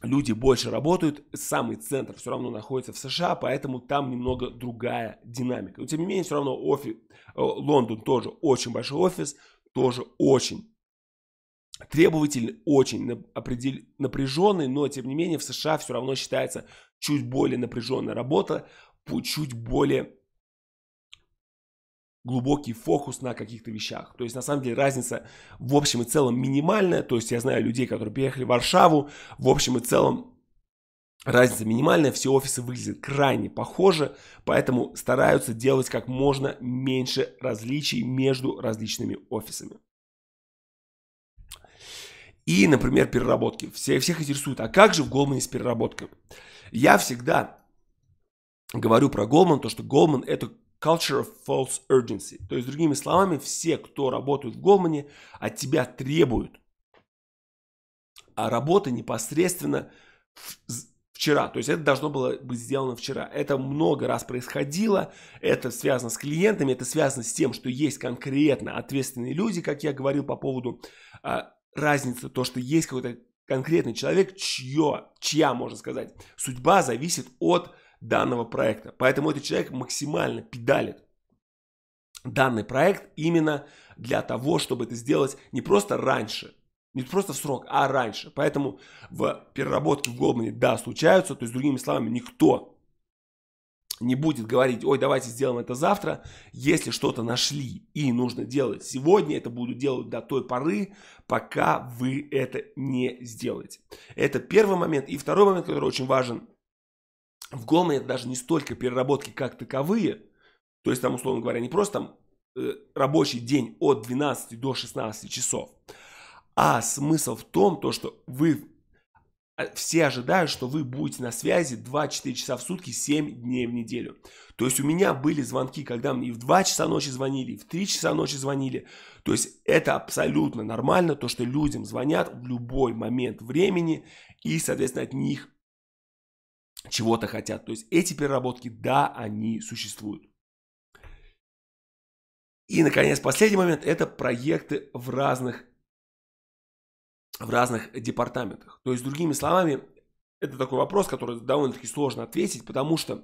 люди больше работают, самый центр все равно находится в США, поэтому там немного другая динамика. Но тем не менее, все равно офис, э, Лондон тоже очень большой офис, тоже очень требовательный, очень напряженный, но тем не менее в США все равно считается чуть более напряженная работа, чуть более глубокий фокус на каких-то вещах. То есть, на самом деле, разница в общем и целом минимальная. То есть, я знаю людей, которые приехали в Варшаву. В общем и целом, разница минимальная. Все офисы выглядят крайне похоже. Поэтому стараются делать как можно меньше различий между различными офисами. И, например, переработки. Все, всех интересует, а как же в Голмане с переработкой? Я всегда говорю про Голман, то что Голман это Culture of false urgency. То есть, другими словами, все, кто работают в Голмане, от тебя требуют а работы непосредственно вчера. То есть это должно было быть сделано вчера. Это много раз происходило, это связано с клиентами, это связано с тем, что есть конкретно ответственные люди, как я говорил по поводу а, разницы, то, что есть какой-то конкретный человек, чье, чья, можно сказать, судьба зависит от данного проекта. Поэтому этот человек максимально педалит данный проект именно для того, чтобы это сделать не просто раньше, не просто в срок, а раньше. Поэтому в переработке в Гоблине, да, случаются, то есть, другими словами, никто не будет говорить, ой, давайте сделаем это завтра. Если что-то нашли и нужно делать сегодня, это буду делать до той поры, пока вы это не сделаете. Это первый момент. И второй момент, который очень важен, в Гомеле это даже не столько переработки как таковые, то есть там, условно говоря, не просто там э, рабочий день от 12 до 16 часов, а смысл в том, то, что вы э, все ожидают, что вы будете на связи 2-4 часа в сутки, 7 дней в неделю. То есть у меня были звонки, когда мне и в 2 часа ночи звонили, и в 3 часа ночи звонили. То есть это абсолютно нормально, то, что людям звонят в любой момент времени, и, соответственно, от них чего-то хотят. То есть эти переработки, да, они существуют. И, наконец, последний момент – это проекты в разных, в разных департаментах. То есть, другими словами, это такой вопрос, который довольно-таки сложно ответить, потому что,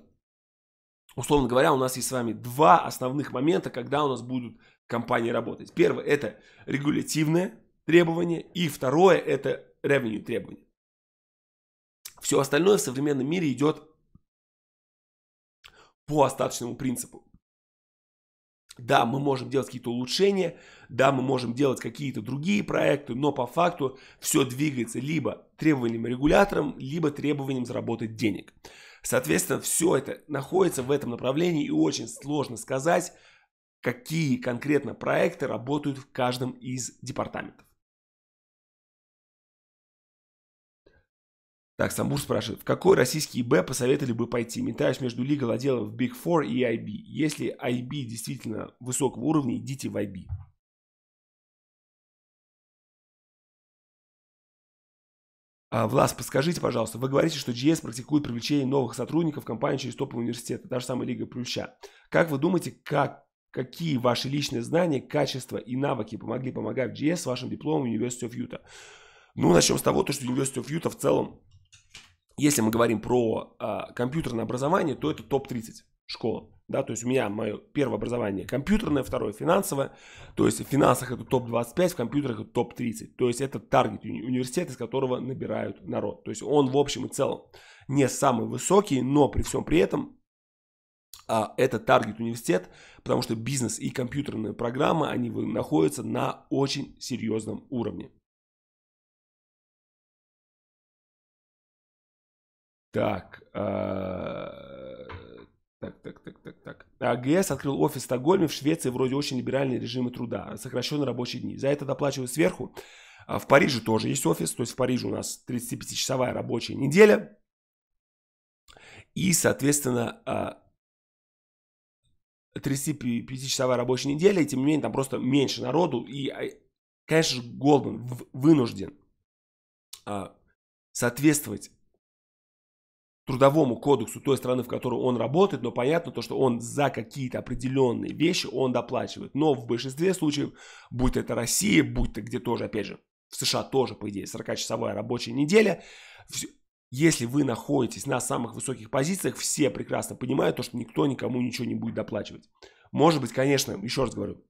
условно говоря, у нас есть с вами два основных момента, когда у нас будут компании работать. Первое – это регулятивное требование, и второе – это revenue требование. Все остальное в современном мире идет по остаточному принципу. Да, мы можем делать какие-то улучшения, да, мы можем делать какие-то другие проекты, но по факту все двигается либо требованием регулятором, либо требованием заработать денег. Соответственно, все это находится в этом направлении и очень сложно сказать, какие конкретно проекты работают в каждом из департаментов. Так, Самбур спрашивает, в какой российский Б посоветовали бы пойти? Метаюсь между лигой в Big Four и IB. Если IB действительно высокого уровня, идите в IB. А, Влас, подскажите, пожалуйста, вы говорите, что GS практикует привлечение новых сотрудников компании через топовый университет, та же самая Лига Плюща. Как вы думаете, как, какие ваши личные знания, качества и навыки помогли помогать в GS с вашим дипломом University of Utah? Ну, начнем с того, то, что University of Utah в целом если мы говорим про э, компьютерное образование, то это топ-30 школа. Да, то есть у меня мое первое образование компьютерное, второе финансовое. То есть в финансах это топ-25, в компьютерах это топ-30. То есть это таргет университет, из которого набирают народ. То есть он в общем и целом не самый высокий, но при всем при этом а, это таргет университет, потому что бизнес и компьютерные программы, они находятся на очень серьезном уровне. Так, а, так, так, так, так, так. АГС открыл офис в Стокгольме. В Швеции вроде очень либеральные режимы труда, сокращенные рабочие дни. За это доплачивают сверху. А в Париже тоже есть офис. То есть в Париже у нас 35-часовая рабочая неделя. И, соответственно, 35-часовая а, рабочая неделя. И, тем не менее, там просто меньше народу. И, а, конечно же, Голдман вынужден соответствовать трудовому кодексу той страны, в которой он работает, но понятно то, что он за какие-то определенные вещи он доплачивает. Но в большинстве случаев, будь это Россия, будь то где тоже, опять же, в США тоже, по идее, 40-часовая рабочая неделя, если вы находитесь на самых высоких позициях, все прекрасно понимают то, что никто никому ничего не будет доплачивать. Может быть, конечно, еще раз говорю,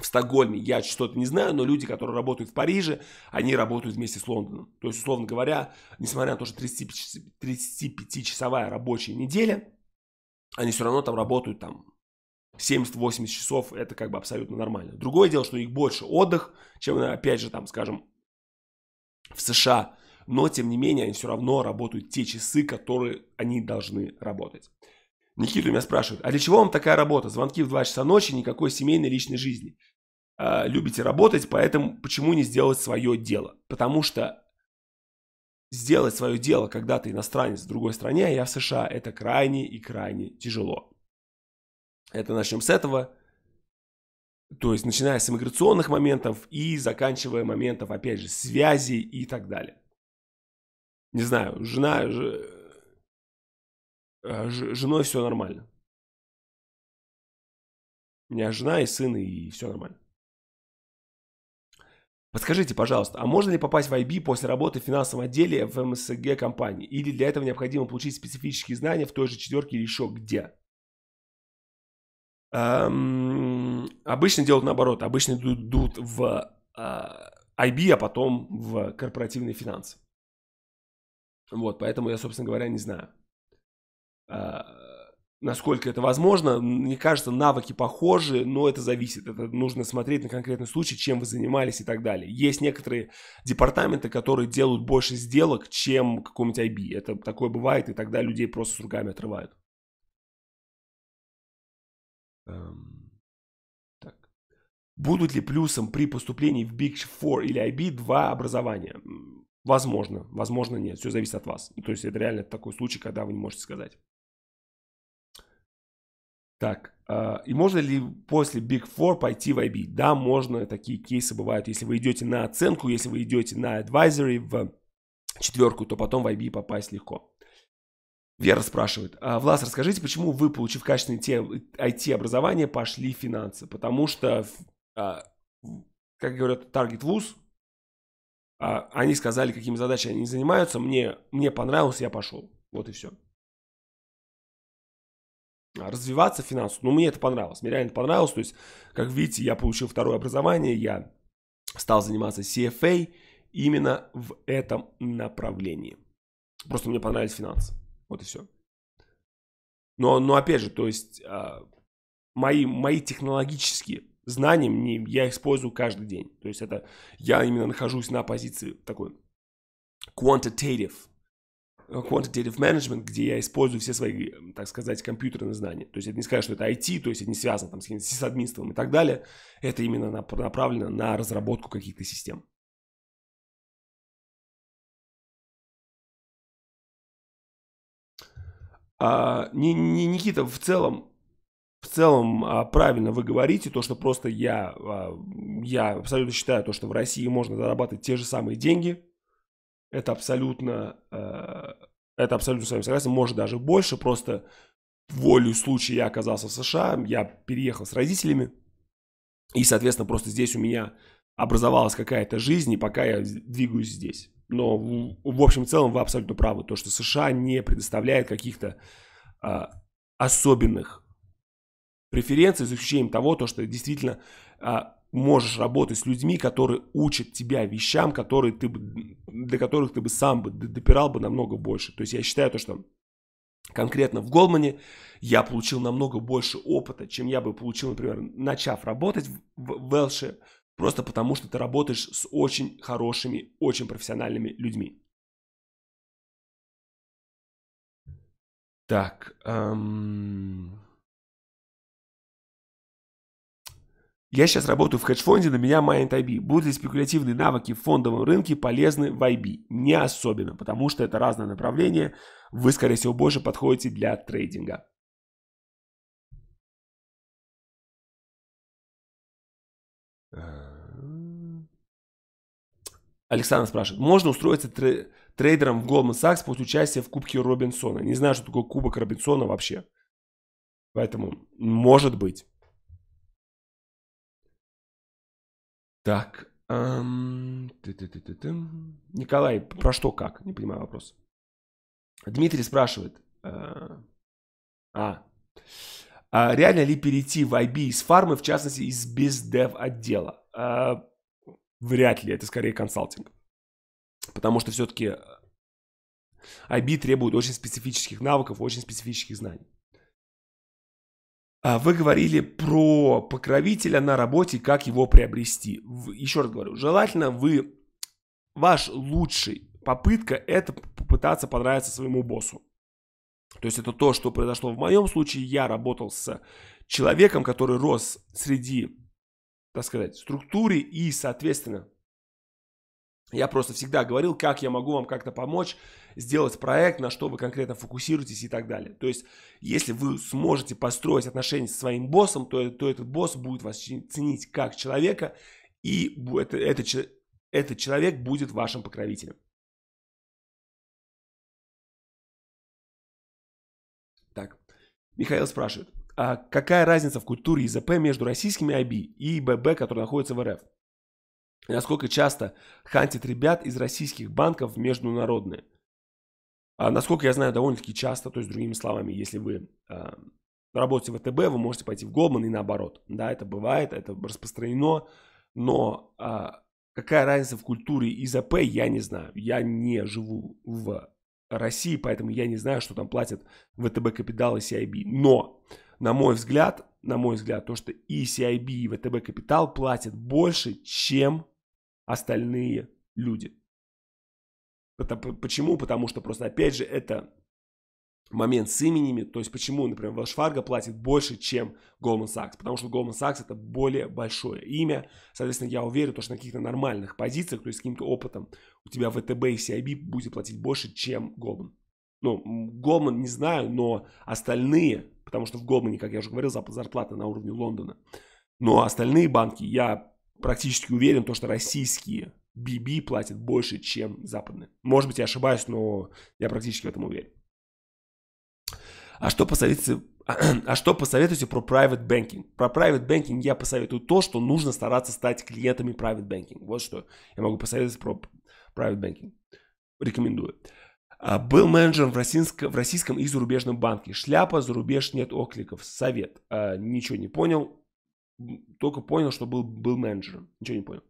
в Стокгольме, я что-то не знаю, но люди, которые работают в Париже, они работают вместе с Лондоном. То есть, условно говоря, несмотря на то, что 35-часовая рабочая неделя, они все равно там работают там 70-80 часов, это как бы абсолютно нормально. Другое дело, что их больше отдых, чем, опять же, там, скажем, в США, но, тем не менее, они все равно работают те часы, которые они должны работать. Никита меня спрашивает, а для чего вам такая работа? Звонки в 2 часа ночи, никакой семейной личной жизни. А, любите работать, поэтому почему не сделать свое дело? Потому что сделать свое дело, когда ты иностранец в другой стране, а я в США, это крайне и крайне тяжело. Это начнем с этого. То есть начиная с иммиграционных моментов и заканчивая моментов, опять же, связи и так далее. Не знаю, жена, ж... Э, ж, женой все нормально. У меня жена и сын, и все нормально. Подскажите, пожалуйста, а можно ли попасть в IB после работы в финансовом отделе в МСГ эм компании? Или для этого необходимо получить специфические знания в той же четверке или еще где? Эм, обычно делают наоборот. Обычно идут в э, IB, а потом в корпоративные финансы. Вот, поэтому я, собственно говоря, не знаю. Э, насколько это возможно. Мне кажется, навыки похожи, но это зависит. Это нужно смотреть на конкретный случай, чем вы занимались и так далее. Есть некоторые департаменты, которые делают больше сделок, чем какому-нибудь IB. Это такое бывает, и тогда людей просто с руками отрывают. Эм, так. Будут ли плюсом при поступлении в Big Four или IB два образования? Возможно, возможно нет. Все зависит от вас. То есть это реально такой случай, когда вы не можете сказать. Так, а, и можно ли после Big Four пойти в IB? Да, можно, такие кейсы бывают. Если вы идете на оценку, если вы идете на advisory в четверку, то потом в IB попасть легко. Вера спрашивает. «А, Влас, расскажите, почему вы, получив качественное IT-образование, пошли в финансы? Потому что, а, как говорят, Target вуз, они сказали, какими задачами они занимаются, мне, мне понравилось, я пошел. Вот и все развиваться финансово. Ну, мне это понравилось, мне реально понравилось. То есть, как видите, я получил второе образование, я стал заниматься CFA именно в этом направлении. Просто мне понравились финансы. Вот и все. Но, но опять же, то есть, а, мои, мои технологические знания, мне, я использую каждый день. То есть, это я именно нахожусь на позиции такой quantitative quantitative management, где я использую все свои, так сказать, компьютерные знания. То есть это не сказать, что это IT, то есть это не связано там, с сисадминством и так далее. Это именно направлено на разработку каких-то систем. А, не, не, Никита, в целом, в целом а, правильно вы говорите, то, что просто я, а, я абсолютно считаю то, что в России можно зарабатывать те же самые деньги, это абсолютно, э, это абсолютно с вами согласен, может даже больше, просто волю случая я оказался в США, я переехал с родителями, и, соответственно, просто здесь у меня образовалась какая-то жизнь, и пока я двигаюсь здесь. Но в, в общем целом вы абсолютно правы, то, что США не предоставляет каких-то а, особенных преференций, за исключением того, то, что действительно а, можешь работать с людьми, которые учат тебя вещам, которые ты, для которых ты бы сам бы допирал бы намного больше. То есть я считаю то, что конкретно в Голмане я получил намного больше опыта, чем я бы получил, например, начав работать в, в Элше, просто потому что ты работаешь с очень хорошими, очень профессиональными людьми. Так, эм... Я сейчас работаю в хедж-фонде, на меня майнит IB. Будут ли спекулятивные навыки в фондовом рынке полезны в IB? Не особенно, потому что это разное направление. Вы, скорее всего, больше подходите для трейдинга. Александр спрашивает, можно устроиться тре- трейдером в Goldman Sachs после участия в Кубке Робинсона? Не знаю, что такое Кубок Робинсона вообще. Поэтому, может быть. Так. Эм, Николай, про что как? Не понимаю вопрос. Дмитрий спрашивает. Э, а. а. Реально ли перейти в IB из фармы, в частности, из бездев отдела? А, вряд ли, это скорее консалтинг. Потому что все-таки IB требует очень специфических навыков, очень специфических знаний. А, вы говорили про покровителя на работе, как его приобрести. Еще раз говорю, желательно вы, ваш лучший попытка это попытаться понравиться своему боссу. То есть это то, что произошло в моем случае. Я работал с человеком, который рос среди, так сказать, структуры и, соответственно, я просто всегда говорил, как я могу вам как-то помочь сделать проект, на что вы конкретно фокусируетесь и так далее. То есть, если вы сможете построить отношения со своим боссом, то, то этот босс будет вас ценить как человека, и это, это, этот человек будет вашим покровителем. Так, Михаил спрашивает, а какая разница в культуре ИЗП между российскими IB и ИББ, которые находятся в РФ? насколько часто хантит ребят из российских банков в международные. А, насколько я знаю, довольно-таки часто, то есть, другими словами, если вы а, работаете в ВТБ, вы можете пойти в Голман и наоборот. Да, это бывает, это распространено, но а, какая разница в культуре ИЗП, я не знаю. Я не живу в России, поэтому я не знаю, что там платят ВТБ Капитал и CIB. Но, на мой взгляд, на мой взгляд, то, что и CIB, и ВТБ Капитал платят больше, чем остальные люди. Почему? Потому что просто, опять же, это момент с именами, то есть почему, например, Wells Fargo платит больше, чем Goldman Sachs, потому что Goldman Sachs это более большое имя, соответственно, я уверен, что на каких-то нормальных позициях, то есть с каким-то опытом у тебя ВТБ и CIB будет платить больше, чем Goldman. Ну, Goldman не знаю, но остальные, потому что в Goldman, как я уже говорил, зарплата на уровне Лондона, но остальные банки, я практически уверен, то, что российские BB платят больше, чем западные. Может быть, я ошибаюсь, но я практически в этом уверен. А что посоветуете, а что посоветуете про private banking? Про private banking я посоветую то, что нужно стараться стать клиентами private banking. Вот что я могу посоветовать про private banking. Рекомендую. А, был менеджером в, российско, в российском и зарубежном банке. Шляпа, зарубеж, нет окликов. Совет. А, ничего не понял только понял, что был, был менеджером. Ничего не понял.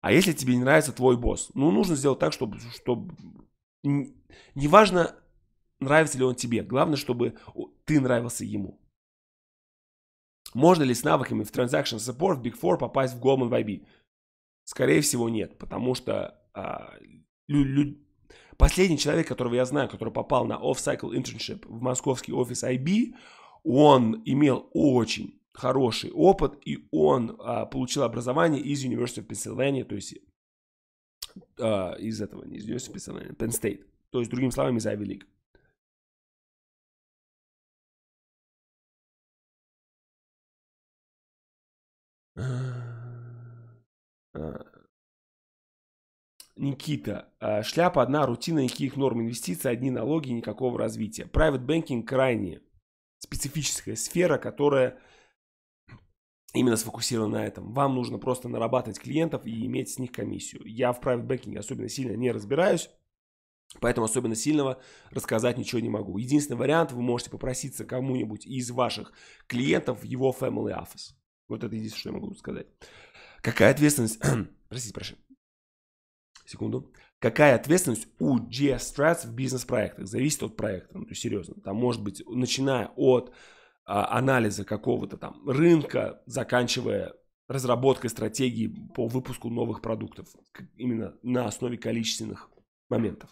А если тебе не нравится твой босс, ну, нужно сделать так, чтобы, чтобы... Неважно, нравится ли он тебе. Главное, чтобы ты нравился ему. Можно ли с навыками в Transaction Support в Big Four попасть в Goldman в IB? Скорее всего, нет, потому что а, лю, лю... последний человек, которого я знаю, который попал на Off-Cycle Internship в московский офис IB, он имел очень хороший опыт, и он а, получил образование из университета Пенсильвании, то есть а, из этого, не из университета Пенсильвании, Pennsylvania, Penn State, то есть, другими словами, из Ivy League. А, а. Никита. А, шляпа одна, рутина, никаких норм инвестиций, одни налоги, никакого развития. Private banking крайне специфическая сфера, которая именно сфокусирован на этом. Вам нужно просто нарабатывать клиентов и иметь с них комиссию. Я в private banking особенно сильно не разбираюсь, Поэтому особенно сильного рассказать ничего не могу. Единственный вариант, вы можете попроситься кому-нибудь из ваших клиентов в его family office. Вот это единственное, что я могу сказать. Какая ответственность... Простите, прошу. Секунду. Какая ответственность у GS Strats в бизнес-проектах? Зависит от проекта. Ну, серьезно. Там может быть, начиная от а, анализа какого-то там рынка, заканчивая разработкой стратегии по выпуску новых продуктов именно на основе количественных моментов.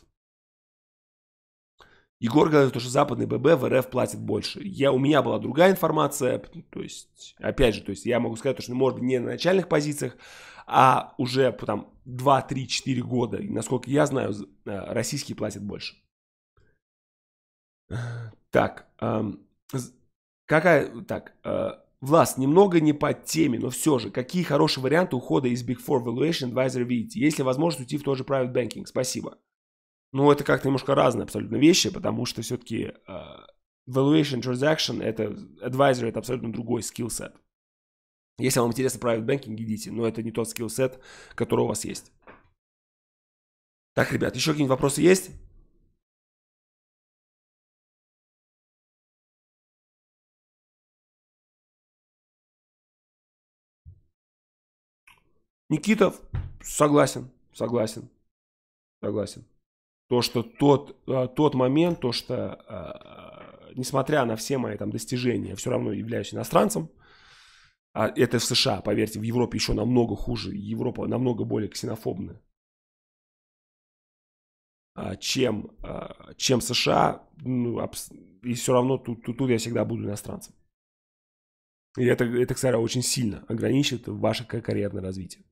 Егор говорит, что западный ББ в РФ платит больше. Я, у меня была другая информация, то есть, опять же, то есть я могу сказать, что, может быть, не на начальных позициях, а уже там 2, 3, 4 года, и, насколько я знаю, э, российские платят больше. Так, Какая, так, э, Влас, немного не по теме, но все же, какие хорошие варианты ухода из Big Four Valuation Advisor видите? Есть ли возможность уйти в тоже Private Banking? Спасибо. Ну, это как-то немножко разные абсолютно вещи, потому что все-таки э, Valuation Transaction, это Advisor, это абсолютно другой скиллсет. Если вам интересно Private Banking, идите, но это не тот скиллсет, который у вас есть. Так, ребят, еще какие-нибудь вопросы есть? Никитов, согласен, согласен, согласен. То, что тот, э, тот момент, то, что э, несмотря на все мои там достижения, я все равно являюсь иностранцем, а это в США, поверьте, в Европе еще намного хуже, Европа намного более ксенофобная, а, чем, э, чем США, ну, и все равно тут, тут, тут я всегда буду иностранцем. И это, это, кстати, очень сильно ограничит ваше карьерное развитие.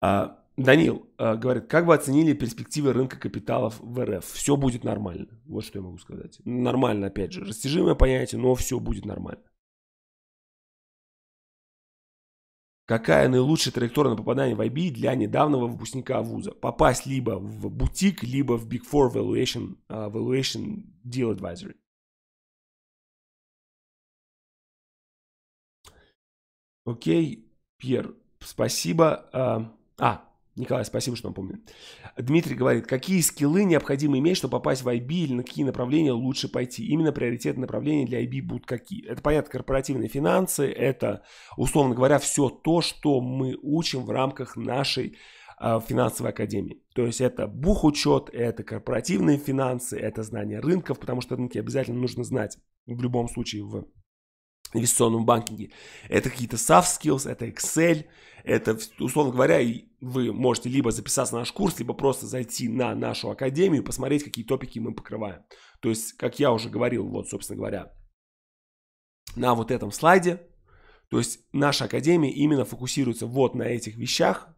А, Данил а, говорит, как вы оценили перспективы рынка капиталов в РФ? Все будет нормально. Вот что я могу сказать. Нормально, опять же. Растяжимое понятие, но все будет нормально. Какая наилучшая траектория на попадание в IB для недавнего выпускника вуза? Попасть либо в бутик, либо в Big Four Valuation, uh, valuation Deal Advisory. Окей, Пьер, спасибо. Uh, а, Николай, спасибо, что напомнил. Дмитрий говорит, какие скиллы необходимо иметь, чтобы попасть в IB или на какие направления лучше пойти? Именно приоритетные направления для IB будут какие? Это, понятно, корпоративные финансы, это, условно говоря, все то, что мы учим в рамках нашей а, финансовой академии. То есть это бухучет, это корпоративные финансы, это знание рынков, потому что рынки обязательно нужно знать в любом случае в инвестиционном банкинге. Это какие-то soft skills, это Excel, это, условно говоря, вы можете либо записаться на наш курс, либо просто зайти на нашу академию и посмотреть, какие топики мы покрываем. То есть, как я уже говорил, вот, собственно говоря, на вот этом слайде, то есть наша академия именно фокусируется вот на этих вещах,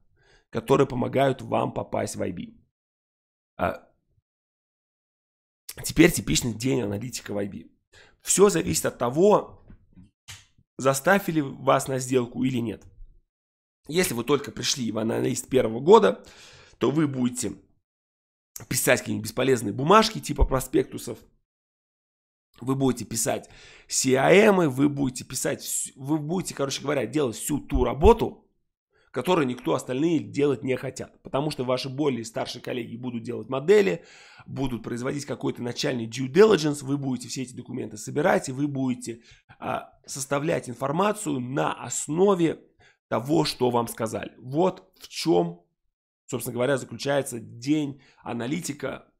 которые помогают вам попасть в IB. А теперь типичный день аналитика в IB. Все зависит от того, заставили вас на сделку или нет. Если вы только пришли в аналист первого года, то вы будете писать какие-нибудь бесполезные бумажки типа проспектусов, вы будете писать CIM, вы будете писать, вы будете, короче говоря, делать всю ту работу, которую никто остальные делать не хотят. Потому что ваши более старшие коллеги будут делать модели, будут производить какой-то начальный due diligence, вы будете все эти документы собирать, и вы будете а, составлять информацию на основе того, что вам сказали. Вот в чем, собственно говоря, заключается день аналитика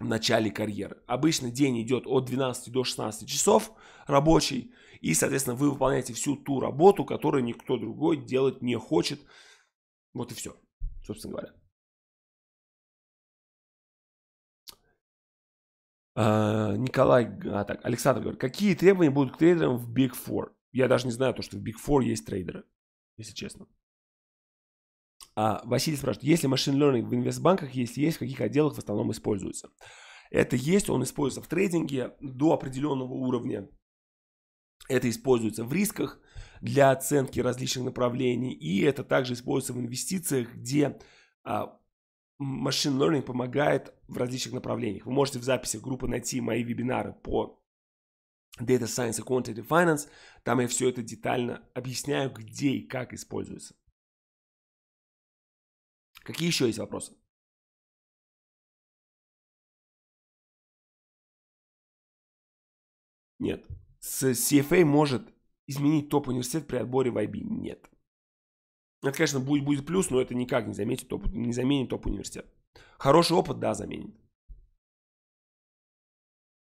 в начале карьеры. Обычно день идет от 12 до 16 часов рабочий, и, соответственно, вы выполняете всю ту работу, которую никто другой делать не хочет. Вот и все, собственно говоря. А, Николай, а, так, Александр говорит, какие требования будут к трейдерам в Big Four? Я даже не знаю то, что в Big Four есть трейдеры если честно. А Василий спрашивает, если машин learning в инвестбанках есть, есть в каких отделах в основном используется? Это есть, он используется в трейдинге до определенного уровня. Это используется в рисках для оценки различных направлений. И это также используется в инвестициях, где а, машин learning помогает в различных направлениях. Вы можете в записи группы найти мои вебинары по Data Science и Quantitative Finance. Там я все это детально объясняю, где и как используется. Какие еще есть вопросы? Нет. С CFA может изменить топ-университет при отборе в IB? Нет. Это, конечно, будет, будет плюс, но это никак не заметит топ, не заменит топ-университет. Хороший опыт, да, заменит.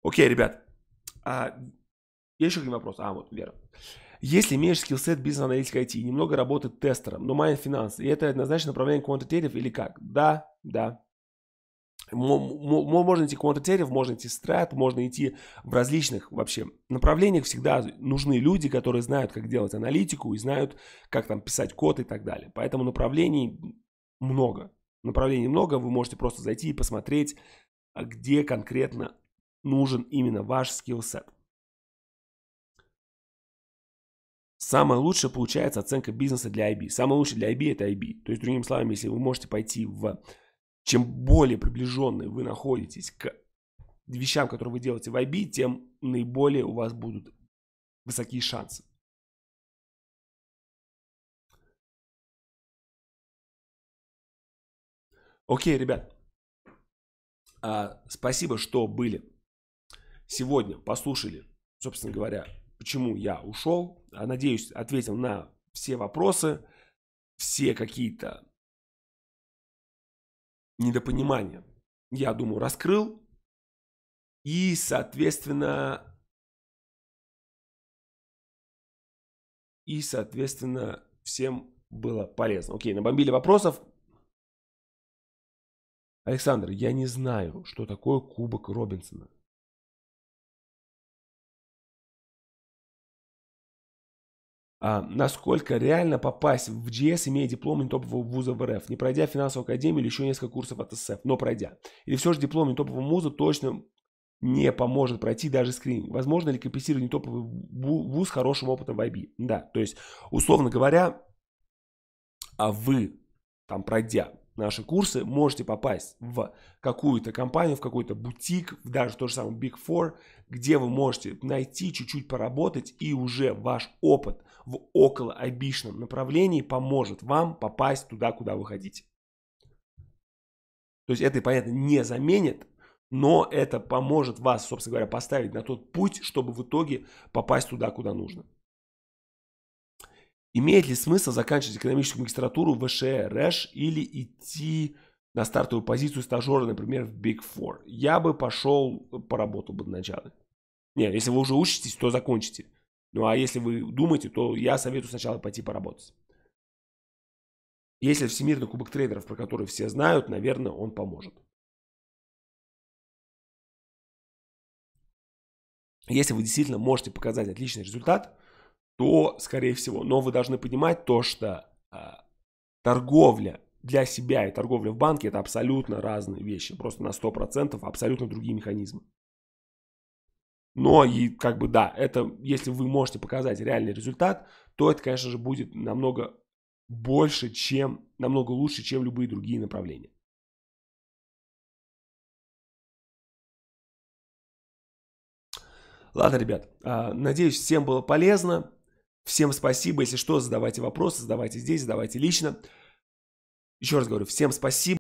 Окей, ребят. А, я еще один вопрос. А, вот, Вера. Если имеешь скиллсет бизнес-аналитика IT, немного работы тестером, но майн финансы, и это однозначно направление quantitative или как? Да, да. Можно идти quantitative, можно идти страт, можно идти в различных вообще направлениях. Всегда нужны люди, которые знают, как делать аналитику и знают, как там писать код и так далее. Поэтому направлений много. Направлений много, вы можете просто зайти и посмотреть, а где конкретно нужен именно ваш скиллсет. Самая лучшая получается оценка бизнеса для IB. Самое лучшее для IB это IB. То есть, другими словами, если вы можете пойти в... Чем более приближенные вы находитесь к вещам, которые вы делаете в IB, тем наиболее у вас будут высокие шансы. Окей, ребят, а, спасибо, что были сегодня, послушали, собственно говоря, почему я ушел, а, надеюсь, ответил на все вопросы, все какие-то недопонимания, я думаю, раскрыл. И, соответственно, и, соответственно, всем было полезно. Окей, набомбили вопросов. Александр, я не знаю, что такое кубок Робинсона. А, насколько реально попасть в GS, имея диплом не топового вуза в РФ, не пройдя финансовую академию или еще несколько курсов от ССФ, но пройдя. Или все же диплом не топового вуза точно не поможет пройти даже скрининг. Возможно ли компенсировать топовый вуз хорошим опытом в IB? Да, то есть, условно говоря, а вы, там, пройдя наши курсы, можете попасть в какую-то компанию, в какой-то бутик, в даже то же самое Big Four, где вы можете найти, чуть-чуть поработать, и уже ваш опыт – в околообичном направлении поможет вам попасть туда, куда вы хотите. То есть это, понятно, не заменит, но это поможет вас, собственно говоря, поставить на тот путь, чтобы в итоге попасть туда, куда нужно. Имеет ли смысл заканчивать экономическую магистратуру в ВШЭ, РЭШ или идти на стартовую позицию стажера, например, в Big Four? Я бы пошел э, поработал бы для начала. Не, если вы уже учитесь, то закончите. Ну а если вы думаете, то я советую сначала пойти поработать. Если Всемирный кубок трейдеров, про который все знают, наверное, он поможет. Если вы действительно можете показать отличный результат, то, скорее всего, но вы должны понимать то, что э, торговля для себя и торговля в банке это абсолютно разные вещи, просто на 100% абсолютно другие механизмы. Но и как бы да, это если вы можете показать реальный результат, то это, конечно же, будет намного больше, чем, намного лучше, чем любые другие направления. Ладно, ребят, а, надеюсь, всем было полезно. Всем спасибо. Если что, задавайте вопросы, задавайте здесь, задавайте лично. Еще раз говорю, всем спасибо.